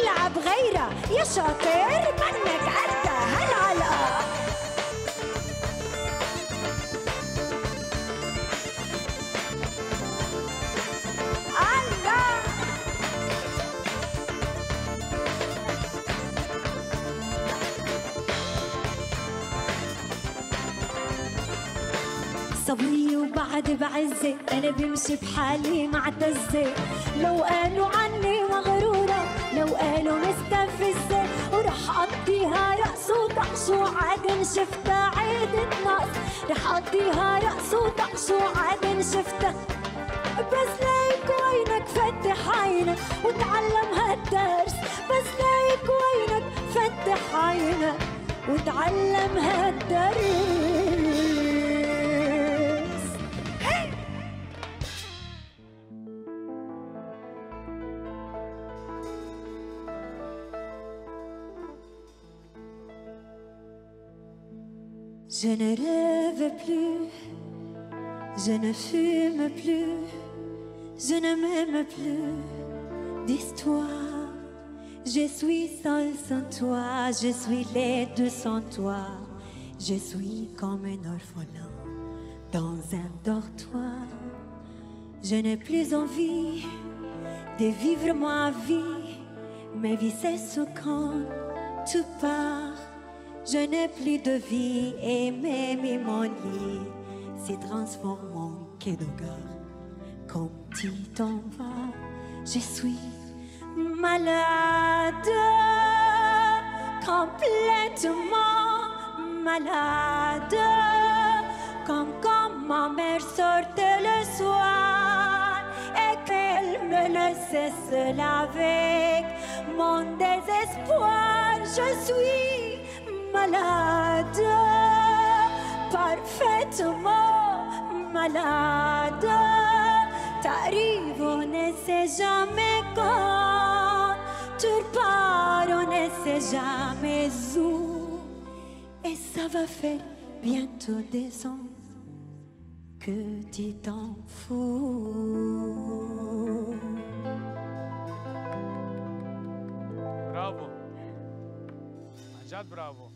العب غيرها يا شاطر منك قدها بعد بعزة أنا بمشي بحالي معتزة لو قالوا عني مغرورة لو قالوا مستفزة ورح أقضيها رقص وطقس وعدن شفتها عيد النقص رح أقضيها رقص وطقس وعدن شفتها بس ليك وينك فتح عينك وتعلم هالدرس بس ليك وينك فتح عينك وتعلم هالدرس Je ne rêve plus, je ne fume plus, je ne m'aime plus d'histoire. Je suis seul sans toi, je suis laide sans toi, je suis comme un orphelin dans un dortoir. Je n'ai plus envie de vivre ma vie, mais vie c'est ce quand tout part. Je n'ai plus de vie et même mon lit s'est en quai Quand tu t'en vas, je suis malade, complètement malade, comme quand ma mère sortait le soir et qu'elle me laissait seule avec mon désespoir. Je suis malade, parfaitement malade. T'arrives, on ne sait jamais quand, tu repars, on ne sait jamais où. Et ça va faire bientôt des ans que tu t'en fous. Bravo. déjà bravo.